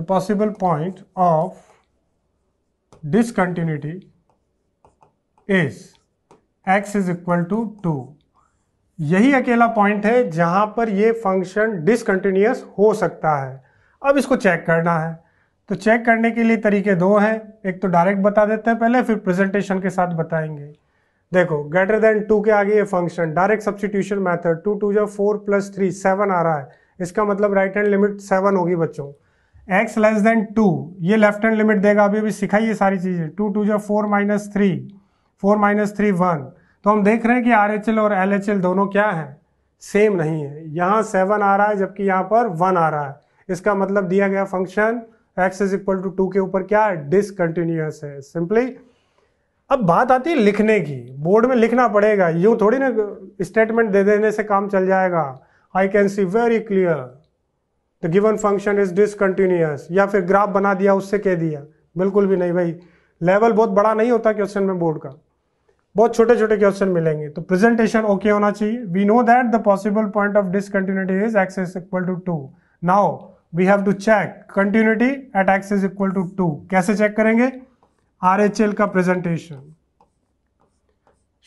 the possible point of discontinuity is x is equal to 2 yahi akela point hai jahan par ye function discontinuous ho sakta hai ab isko check karna hai तो check करने के लिए तरीके दो हैं एक तो direct बता देते हैं पहले फिर प्रेजेंटेशन के साथ बताएंगे देखो ग्रेटर देन टू के आगे ये function direct substitution method two two जो फोर प्लस थ्री सेवन आ रहा है इसका मतलब राइट हैंड लिमिट सेवन होगी बच्चों एक्स लेस देन टू ये लेफ्ट हैंड लिमिट देगा अभी अभी सिखाई ये सारी चीज़ें टू टू जो four minus three four minus three one तो हम देख रहे हैं कि आर और एल दोनों क्या है सेम नहीं है यहाँ सेवन आ रहा है जबकि यहाँ पर वन आ रहा है इसका मतलब दिया गया function x is equal to two के ऊपर क्या है डिसकंटिन्यूस है सिंपली अब बात आती है लिखने की बोर्ड में लिखना पड़ेगा यूं थोड़ी ना स्टेटमेंट दे देने से काम चल जाएगा I can see very clear the given function is discontinuous या फिर ग्राफ बना दिया उससे कह दिया बिल्कुल भी नहीं भाई लेवल बहुत बड़ा नहीं होता क्वेश्चन में बोर्ड का बहुत छोटे छोटे क्वेश्चन मिलेंगे तो प्रेजेंटेशन ओके होना चाहिए we know that the possible point of discontinuity is x is equal to two now we have to check continuity at x is equal to two कैसे चेक करेंगे आर का प्रेजेंटेशन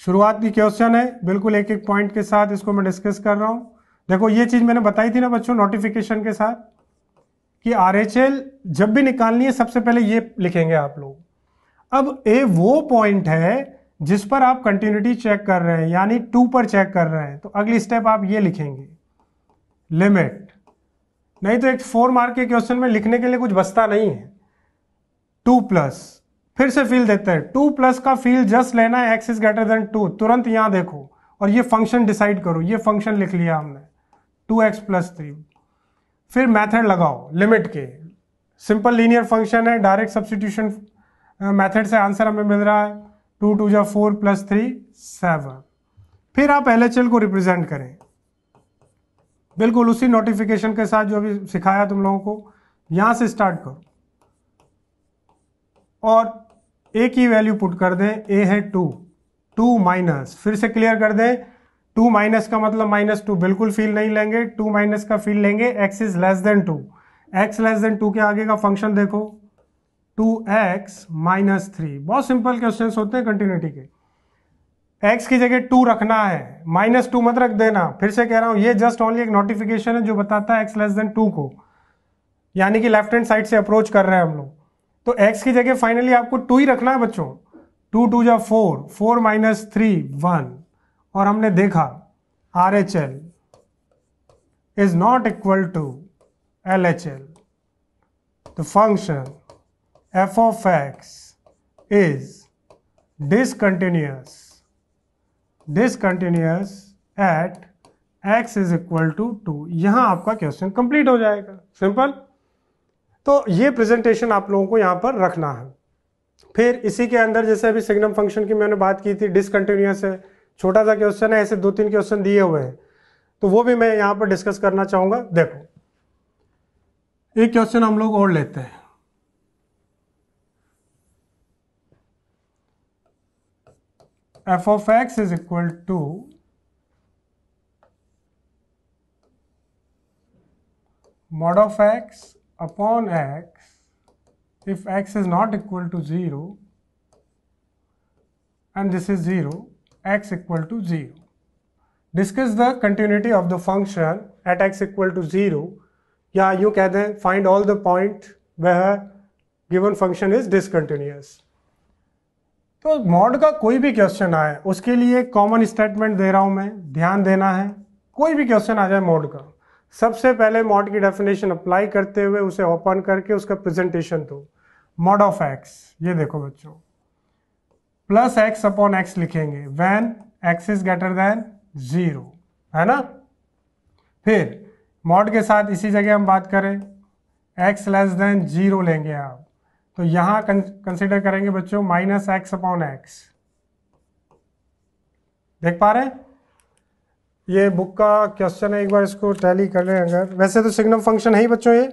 शुरुआत की क्वेश्चन है बिल्कुल एक एक पॉइंट के साथ इसको मैं डिस्कस कर रहा हूं देखो ये चीज़ मैंने बताई थी ना बच्चों नोटिफिकेशन के साथ कि आर एच एल जब भी निकालनी है सबसे पहले ये लिखेंगे आप लोग अब ए वो पॉइंट है जिस पर आप कंटिन्यूटी चेक कर रहे हैं यानी टू पर चेक कर रहे हैं तो अगली स्टेप आप ये लिखेंगे लिमिट नहीं तो एक फोर मार्क के क्वेश्चन में लिखने के लिए कुछ बचता नहीं है टू प्लस फिर से फील देते हैं टू प्लस का फील जस्ट लेना है x is greater than two तुरंत यहाँ देखो और ये फंक्शन डिसाइड करो ये फंक्शन लिख लिया हमने टू एक्स प्लस थ्री फिर मैथड लगाओ लिमिट के सिंपल लीनियर फंक्शन है डायरेक्ट सब्सटीट्यूशन मैथड से आंसर हमें मिल रहा है टू टू जा फोर प्लस थ्री सेवन फिर आप एल को रिप्रेजेंट करें बिल्कुल उसी नोटिफिकेशन के साथ जो अभी सिखाया तुम लोगों को यहां से स्टार्ट करो और ए की वैल्यू पुट कर दें ए है टू टू माइनस फिर से क्लियर कर दें टू माइनस का मतलब माइनस टू बिल्कुल फील नहीं लेंगे टू माइनस का फील लेंगे x is less than two x less than two के आगे का फंक्शन देखो टू एक्स माइनस थ्री बहुत सिंपल क्वेश्चन होते हैं कंटिन्यूटी के एक्स की जगह टू रखना है माइनस टू मत रख देना फिर से कह रहा हूं ये जस्ट ओनली एक नोटिफिकेशन है जो बताता है एक्स लेस देन टू को यानी कि लेफ्ट हैंड साइड से अप्रोच कर रहे हैं हम लोग तो एक्स की जगह फाइनली आपको टू ही रखना है बच्चों टू टू या four four minus three one और हमने देखा R H L is not equal to L H L the function f of x is discontinuous discontinuous at x is equal to two यहां आपका question complete हो जाएगा simple तो ये presentation आप लोगों को यहां पर रखना है फिर इसी के अंदर जैसे अभी सिग्नम फंक्शन की मैंने बात की थी डिसकंटिन्यूस है छोटा सा क्वेश्चन है ऐसे दो तीन क्वेश्चन दिए हुए हैं तो वो भी मैं यहां पर डिस्कस करना चाहूंगा देखो एक क्वेश्चन हम लोग और लेते हैं f of x is equal to mod of x upon x if x is not equal to 0 and this is 0 x equal to 0. Discuss the continuity of the function at x equal to 0 Yeah, you can find all the point where given function is discontinuous. तो mod का कोई भी question आए उसके लिए एक common statement दे रहा हूं मैं ध्यान देना है कोई भी क्वेश्चन आ जाए मॉड का सबसे पहले मॉड की डेफिनेशन अप्लाई करते हुए उसे ओपन करके उसका प्रेजेंटेशन दो मॉड ऑफ एक्स ये देखो बच्चों प्लस एक्स अपॉन एक्स लिखेंगे when x is greater than zero है ना फिर मॉड के साथ इसी जगह हम बात करें एक्स लेस देन जीरो लेंगे आप तो यहां कंसिडर करेंगे बच्चों माइनस एक्स अपॉन एक्स देख पा रहे हैं ये बुक का क्वेश्चन है एक बार इसको टैली कर लें अगर वैसे तो सिग्नम फंक्शन है ही बच्चों ये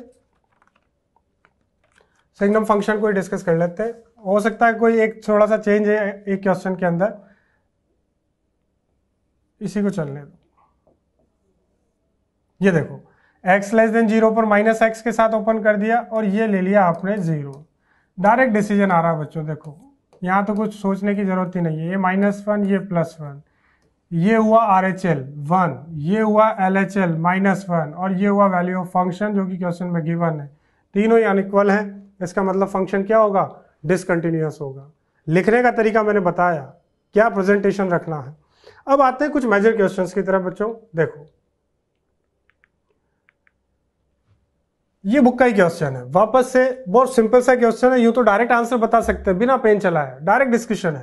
सिग्नम फंक्शन को ही डिस्कस कर लेते हैं हो सकता है कोई एक थोड़ा सा चेंज है एक क्वेश्चन के अंदर इसी को चलने दो ये देखो एक्स लेस देन जीरो पर माइनस एक्स के साथ ओपन कर दिया और ये ले लिया आपने जीरो डायरेक्ट डिसीजन आ रहा है बच्चों देखो यहाँ तो कुछ सोचने की जरूरत ही नहीं है ये माइनस वन ये प्लस वन ये हुआ आर एच एल वन ये हुआ L H L minus one और ये हुआ वैल्यू ऑफ फंक्शन जो कि क्वेश्चन में गिवन है तीनों ही अनइक्वल है इसका मतलब फंक्शन क्या होगा डिसकंटिन्यूस होगा लिखने का तरीका मैंने बताया क्या प्रेजेंटेशन रखना है अब आते हैं कुछ मेजर क्वेश्चंस की तरफ बच्चों देखो ये बुक का ही क्वेश्चन है वापस से बहुत सिंपल सा क्वेश्चन है यूं तो डायरेक्ट आंसर बता सकते हैं बिना पेन चलाए डायरेक्ट डिस्कशन है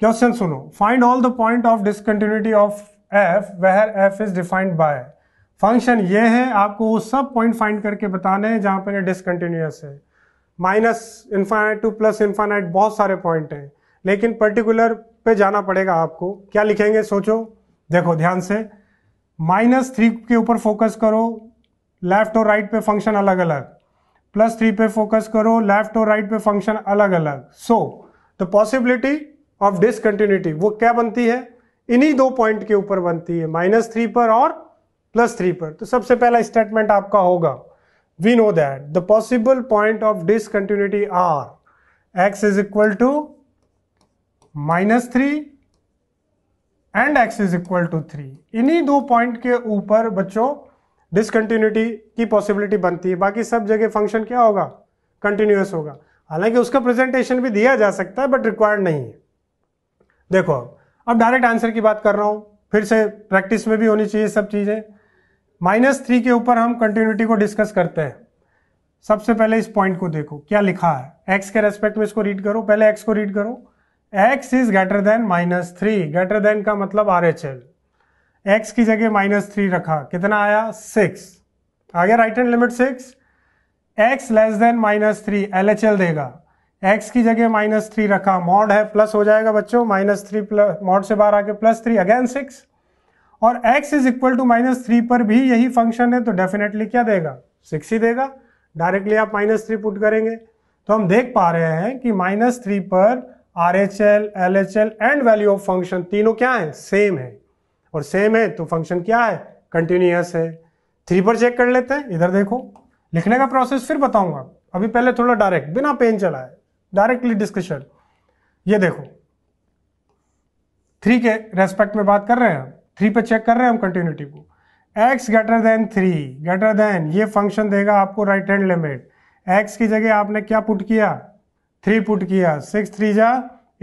क्वेश्चन सुनो find all the point of discontinuity of f where f is defined by function ये है आपको वो सब पॉइंट फाइंड करके बताने हैं जहां पर डिसकंटिन्यूस है minus infinite to plus infinite बहुत सारे पॉइंट हैं लेकिन पर्टिकुलर पे जाना पड़ेगा आपको क्या लिखेंगे सोचो देखो ध्यान से माइनस थ्री के ऊपर फोकस करो लेफ्ट और राइट पे फंक्शन अलग अलग प्लस थ्री पे फोकस करो लेफ्ट और राइट पे फंक्शन अलग अलग so the possibility of discontinuity वो क्या बनती है इन्हीं दो पॉइंट के ऊपर बनती है माइनस थ्री पर और प्लस थ्री पर तो सबसे पहला स्टेटमेंट आपका होगा we know that the possible point of discontinuity are x is equal to minus three and x is equal to three इन्हीं दो पॉइंट के ऊपर बच्चों डिसकंटिन्यूटी की पॉसिबिलिटी बनती है बाकी सब जगह फंक्शन क्या होगा कंटिन्यूस होगा हालांकि उसका प्रेजेंटेशन भी दिया जा सकता है बट रिक्वायर्ड नहीं है देखो अब अब डायरेक्ट आंसर की बात कर रहा हूँ फिर से प्रैक्टिस में भी होनी चाहिए सब चीज़ें माइनस थ्री के ऊपर हम कंटिन्यूटी को डिस्कस करते हैं सबसे पहले इस पॉइंट को देखो क्या लिखा है एक्स के रेस्पेक्ट में इसको रीड करो पहले एक्स को रीड करो x is greater than minus three greater than का मतलब आर एच एल एक्स की जगह माइनस थ्री रखा कितना आया सिक्स आ गया right hand limit six x less than minus three L H L देगा एक्स की जगह माइनस थ्री रखा मॉड है प्लस हो जाएगा बच्चों माइनस थ्री प्लस मॉड से बाहर आके प्लस थ्री अगेन सिक्स और x is equal to minus three पर भी यही फंक्शन है तो डेफिनेटली क्या देगा सिक्स ही देगा डायरेक्टली आप माइनस थ्री पुट करेंगे तो हम देख पा रहे हैं कि माइनस थ्री पर R H L L H L and value of function तीनों क्या है सेम है और सेम है तो फंक्शन क्या है कंटिन्यूस है थ्री पर चेक कर लेते हैं इधर देखो लिखने का प्रोसेस फिर बताऊंगा अभी पहले थोड़ा डायरेक्ट बिना पेन चला है डायरेक्टली डिस्कशन ये देखो थ्री के रेस्पेक्ट में बात कर रहे हैं थ्री पे चेक कर रहे हैं हम कंटिन्यूटी को x greater than three greater than ये फंक्शन देगा आपको राइट हैंड लिमिट एक्स की जगह आपने क्या पुट किया थ्री पुट किया सिक्स थ्री जा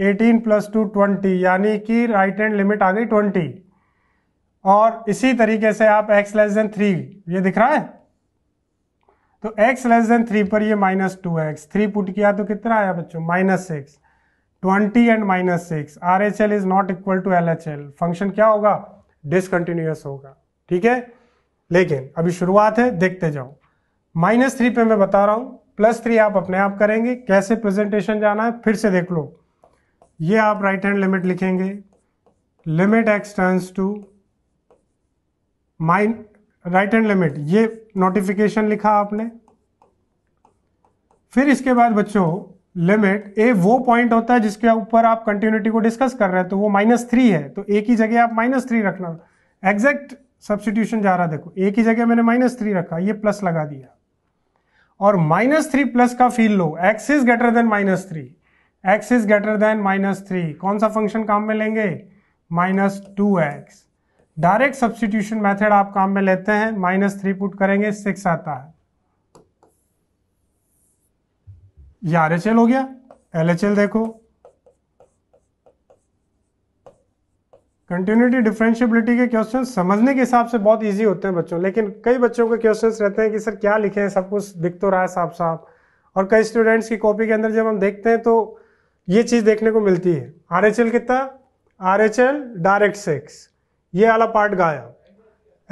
एटीन प्लस टू ट्वेंटी यानी कि राइट हैंड लिमिट आ गई ट्वेंटी और इसी तरीके से आप x लेस देन थ्री ये दिख रहा है तो x लेस देन थ्री पर ये minus two x three put किया तो कितना आया बच्चों minus six twenty and minus six R H L is not equal to L H L function क्या होगा डिसकंटिन्यूस होगा ठीक है लेकिन अभी शुरुआत है देखते जाओ माइनस थ्री पे मैं बता रहा हूं प्लस थ्री आप अपने आप करेंगे कैसे प्रेजेंटेशन जाना है फिर से देख लो ये आप राइट हैंड लिमिट लिखेंगे limit x turns to mine right hand limit ये नोटिफिकेशन लिखा आपने फिर इसके बाद बच्चों लिमिट ए वो पॉइंट होता है जिसके ऊपर आप कंटिन्यूटी को डिस्कस कर रहे हैं तो वो माइनस थ्री है तो ए की जगह आप माइनस थ्री रखना एग्जैक्ट सब्सटीट्यूशन जा रहा देखो ए की जगह मैंने माइनस थ्री रखा ये प्लस लगा दिया और माइनस थ्री प्लस का फील लो x is greater than minus three x is greater than minus three कौन सा फंक्शन काम में लेंगे minus two x direct substitution method आप काम में लेते हैं माइनस थ्री पुट करेंगे सिक्स आता है ये आर हो गया एल देखो कंटिन्यूटी डिफ्रेंशियबिलिटी के क्वेश्चन समझने के हिसाब से बहुत इजी होते हैं बच्चों लेकिन कई बच्चों के क्वेश्चन रहते हैं कि सर क्या लिखे हैं सब कुछ दिख तो रहा है साफ साफ और कई स्टूडेंट्स की कॉपी के अंदर जब हम देखते हैं तो ये चीज़ देखने को मिलती है आर एच एल कितना R H L direct six ये वाला पार्ट गायब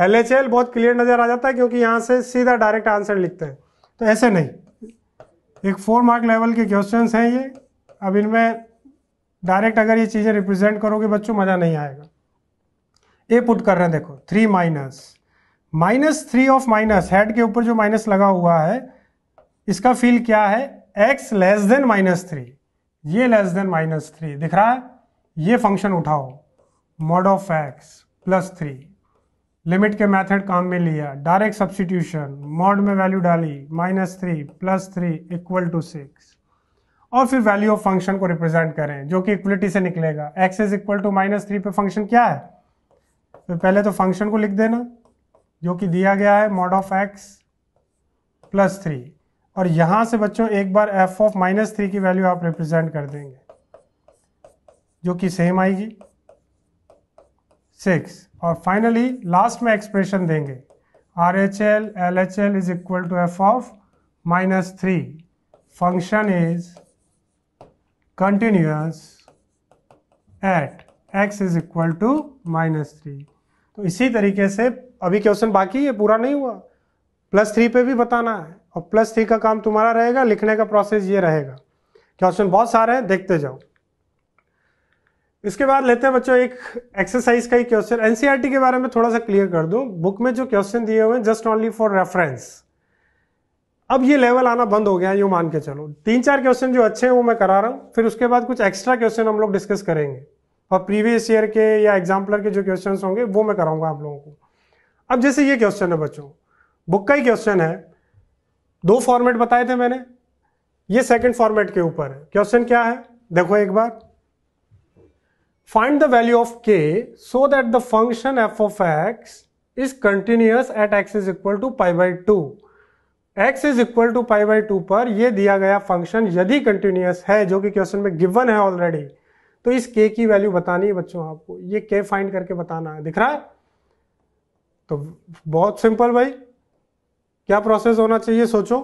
एल एच एल बहुत क्लियर नज़र आ जाता है क्योंकि यहाँ से सीधा डायरेक्ट आंसर लिखते हैं तो ऐसे नहीं एक फोर मार्क लेवल के क्वेश्चंस हैं ये अब इनमें डायरेक्ट अगर ये चीज़ें रिप्रेजेंट करोगे बच्चों मज़ा नहीं आएगा ए पुट कर रहे हैं देखो three minus minus three of minus head के ऊपर जो माइनस लगा हुआ है इसका फील क्या है x less than minus three ये लेस देन माइनस थ्री दिख रहा है ये फंक्शन उठाओ mod of x plus three limit के मेथड काम में लिया डायरेक्ट सब्सिट्यूशन मॉड में वैल्यू डाली minus three plus three equal to six और फिर वैल्यू ऑफ फंक्शन को रिप्रेजेंट करें जो कि इक्वलिटी से निकलेगा x is equal to minus three पे फंक्शन क्या है तो पहले तो फंक्शन को लिख देना जो कि दिया गया है mod of x plus three और यहां से बच्चों एक बार एफ ऑफ माइनस थ्री की वैल्यू आप रिप्रेजेंट कर देंगे जो कि सेम आएगी सिक्स और फाइनली लास्ट में एक्सप्रेशन देंगे R H L L H L is equal to F of minus three function is continuous at x is equal to minus three तो इसी तरीके से अभी क्वेश्चन बाकी है पूरा नहीं हुआ प्लस थ्री पे भी बताना है और प्लस थ्री का काम तुम्हारा रहेगा लिखने का प्रोसेस ये रहेगा क्वेश्चन बहुत सारे हैं देखते जाओ इसके बाद लेते हैं बच्चों एक एक्सरसाइज का ही क्वेश्चन एनसीईआरटी e के बारे में थोड़ा सा क्लियर कर दूं बुक में जो क्वेश्चन दिए हुए हैं जस्ट ओनली फॉर रेफरेंस अब ये लेवल आना बंद हो गया है यूँ मान के चलो तीन चार क्वेश्चन जो अच्छे हैं वो मैं करा रहा हूँ फिर उसके बाद कुछ एक्स्ट्रा क्वेश्चन हम लोग डिस्कस करेंगे और प्रीवियस ईयर के या एग्जाम्पलर के जो क्वेश्चन होंगे वो मैं कराऊंगा आप लोगों को अब जैसे ये क्वेश्चन है बच्चों बुक का ही क्वेश्चन है दो फॉर्मेट बताए थे मैंने ये सेकंड फॉर्मेट के ऊपर है क्वेश्चन क्या है देखो एक बार find the value of k so that the function f of x is continuous at x is equal to pi by two x is equal to pi by two पर यह दिया गया फंक्शन यदि कंटिन्यूस है जो कि question में given है ऑलरेडी तो इस के की वैल्यू बतानी है बच्चों आपको ये के फाइंड करके बताना है दिख रहा है तो बहुत सिंपल भाई क्या प्रोसेस होना चाहिए सोचो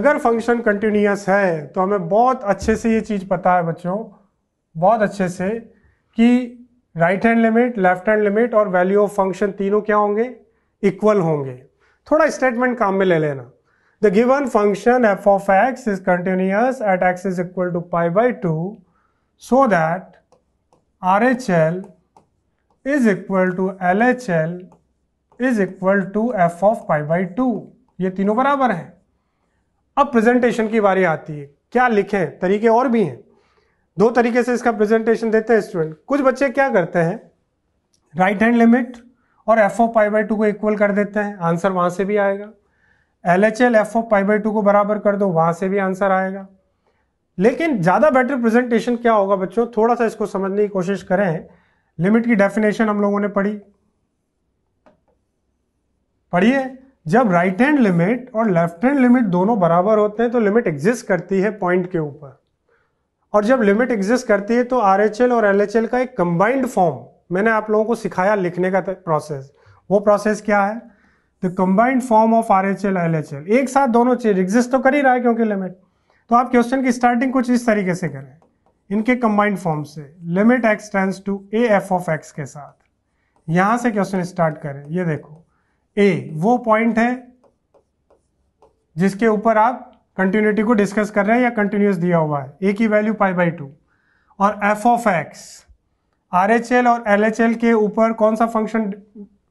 अगर फंक्शन कंटिन्यूस है तो हमें बहुत अच्छे से ये चीज़ पता है बच्चों बहुत अच्छे से कि right hand limit left hand limit और वैल्यू ऑफ फंक्शन तीनों क्या होंगे इक्वल होंगे थोड़ा स्टेटमेंट काम में ले लेना the given function f of x is continuous at x is equal to pi by two so that R H L is equal to L H L is equal to F of pi by two ये तीनों बराबर हैं अब presentation की बारी आती है क्या लिखें तरीके और भी हैं दो तरीके से इसका प्रेजेंटेशन देते हैं स्टूडेंट कुछ बच्चे क्या करते हैं राइट हैंड लिमिट और f o pi by two को इक्वल कर देते हैं आंसर वहां से भी आएगा L H L f o pi by two को बराबर कर दो वहां से भी आंसर आएगा लेकिन ज़्यादा बेटर प्रेजेंटेशन क्या होगा बच्चों थोड़ा सा इसको समझने की कोशिश करें लिमिट की डेफिनेशन हम लोगों ने पढ़ी पढ़िए जब राइट हैंड लिमिट और लेफ्ट हैंड लिमिट दोनों बराबर होते हैं तो लिमिट एग्जिस्ट करती है पॉइंट के ऊपर और जब लिमिट एग्जिस्ट करती है तो आर और एल का एक कंबाइंड फॉर्म मैंने आप लोगों को सिखाया लिखने का प्रोसेस वो प्रोसेस क्या है the combined form of R H L L H L एक साथ दोनों चीज एग्जिस्ट तो कर ही रहा है क्योंकि लिमिट तो आप क्वेश्चन की स्टार्टिंग कुछ इस तरीके से करें इनके कंबाइंड फॉर्म से limit x tends to a F of x के साथ यहां से क्वेश्चन स्टार्ट करें ये देखो ए वो पॉइंट है जिसके ऊपर आप कंटिन्यूटी को डिस्कस कर रहे हैं या कंटिन्यूस दिया हुआ है ए की वैल्यू पाई बाई टू और f of x R H L और एल एच एल के ऊपर कौन सा फंक्शन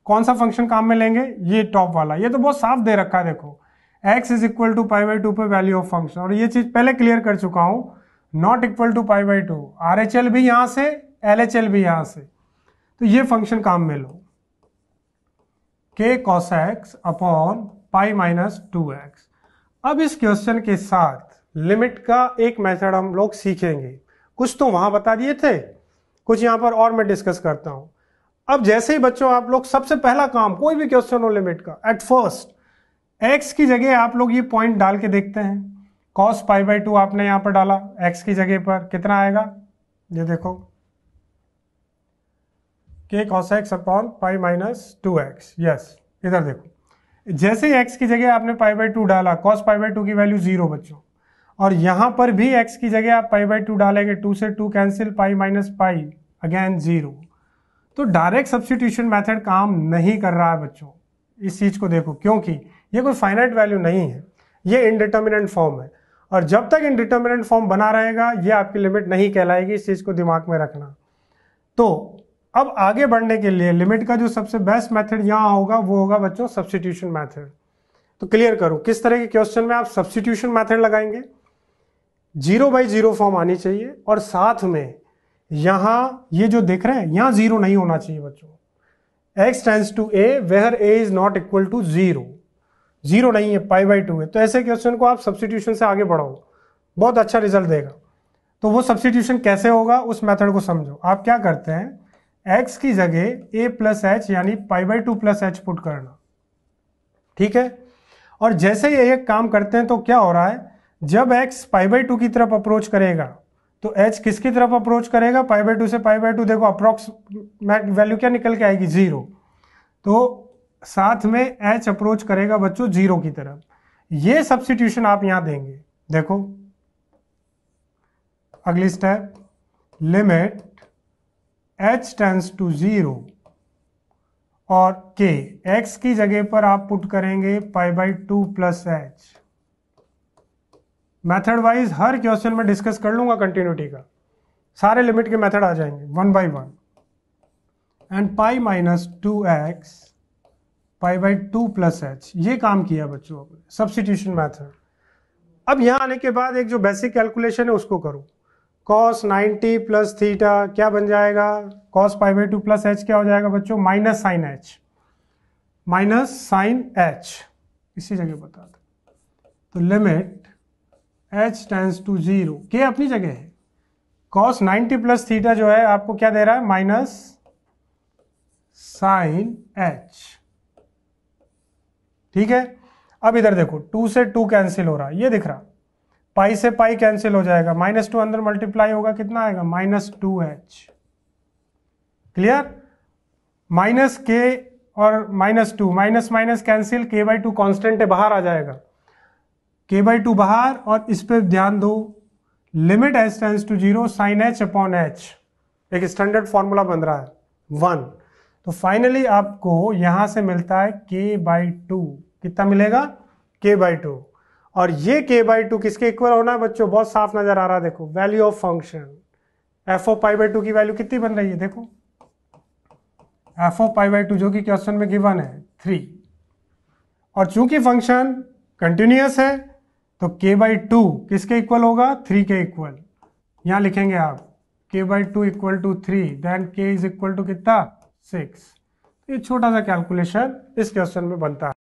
कौन सा फंक्शन काम में लेंगे ये टॉप वाला ये तो बहुत साफ दे रखा है देखो x is equal to pi by two पर वैल्यू ऑफ फंक्शन और ये चीज़ पहले क्लियर कर चुका हूं not equal to pi by two R H L भी यहां से एल एच एल भी यहां से तो ये फंक्शन काम में लो k cos x upon pi minus two x अब इस क्वेश्चन के साथ लिमिट का एक मेथड हम लोग सीखेंगे कुछ तो वहां बता दिए थे कुछ यहां पर और मैं डिस्कस करता हूं अब जैसे ही बच्चों आप लोग सबसे पहला काम कोई भी क्वेश्चन हो लिमिट का एट फर्स्ट एक्स की जगह आप लोग ये पॉइंट डाल के देखते हैं कॉस पाई बाई टू आपने यहां पर डाला एक्स की जगह पर कितना आएगा ये देखो k cos x upon pi minus two x yes इधर देखो जैसे एक्स की जगह आपने पाई बाई टू डाला कॉस पाई बाई टू की वैल्यू जीरो बच्चों और यहां पर भी एक्स की जगह आप पाई बाई टू डालेंगे टू से two cancel pi minus pi again zero तो डायरेक्ट सब्सिट्यूशन मेथड काम नहीं कर रहा है बच्चों इस चीज़ को देखो क्योंकि ये कोई फाइनाइट वैल्यू नहीं है ये इनडिटर्मिनेंट फॉर्म है और जब तक इनडिटर्मिनेंट फॉर्म बना रहेगा ये आपकी लिमिट नहीं कहलाएगी इस चीज़ को दिमाग में रखना तो अब आगे बढ़ने के लिए लिमिट का जो सबसे बेस्ट मेथड यहाँ होगा वो होगा बच्चों सब्सटीट्यूशन मेथड तो क्लियर करो किस तरह के क्वेश्चन में आप सब्सटीट्यूशन मेथड लगाएंगे जीरो बाई जीरो फॉर्म आनी चाहिए और साथ में यहां ये जो देख रहे हैं यहां जीरो नहीं होना चाहिए बच्चों x tends to a where a is not equal to zero zero नहीं है पाई बाई टू है तो ऐसे क्वेश्चन को आप सब्सटीट्यूशन से आगे बढ़ाओ बहुत अच्छा रिजल्ट देगा तो वो सब्सटीट्यूशन कैसे होगा उस मेथड को समझो आप क्या करते हैं एक्स की जगह ए प्लस एच यानी pi by two plus h put करना ठीक है और जैसे ही एक काम करते हैं तो क्या हो रहा है जब एक्स पाई बाई टू की तरफ अप्रोच करेगा तो एच किसकी तरफ अप्रोच करेगा पाई बाई टू से पाई बाई टू देखो अप्रोक्स वैल्यू क्या निकल के आएगी जीरो तो साथ में एच अप्रोच करेगा बच्चों जीरो की तरफ ये सब्सिट्यूशन आप यहां देंगे देखो अगली step limit h tends to zero और k x की जगह पर आप पुट करेंगे pi by two plus h method wise हर क्वेश्चन में डिस्कस कर लूंगा कंटिन्यूटी का सारे लिमिट के मेथड आ जाएंगे one by one and pi minus two x pi by two plus h ये काम किया बच्चों सब्सिट्यूशन मैथड अब यहां आने के बाद एक जो बेसिक कैलकुलेशन है उसको करूं कॉस 90 प्लस थीटा क्या बन जाएगा cos pi by two plus h क्या हो जाएगा बच्चों minus sine h minus sine h इसी जगह बता दो तो limit h tends to zero के अपनी जगह है कॉस 90 प्लस थीटा जो है आपको क्या दे रहा है माइनस साइन एच ठीक है अब इधर देखो टू से टू कैंसिल हो रहा है ये दिख रहा पाई से पाई कैंसिल हो जाएगा माइनस टू अंदर मल्टीप्लाई होगा कितना आएगा minus two h clear minus के और minus two minus minus cancel k by two constant है बाहर आ जाएगा के बाई टू बाहर और इस पर ध्यान दो limit h tends to zero sine h upon h एक स्टैंडर्ड फॉर्मूला बन रहा है वन तो फाइनली आपको यहां से मिलता है के बाई टू कितना मिलेगा के बाई टू और ये के बाई टू किसके इक्वल होना है बच्चों बहुत साफ नजर आ रहा है देखो value of function f o pi by two की वैल्यू कितनी बन रही है देखो f o pi by two जो कि क्वेश्चन में गिवन है थ्री और चूंकि फंक्शन कंटिन्यूस है तो के बाई टू किसके इक्वल होगा थ्री के इक्वल यहाँ लिखेंगे आप k by two equal to three then k is equal to कितना सिक्स तो ये छोटा सा कैलकुलेशन इस क्वेश्चन में बनता है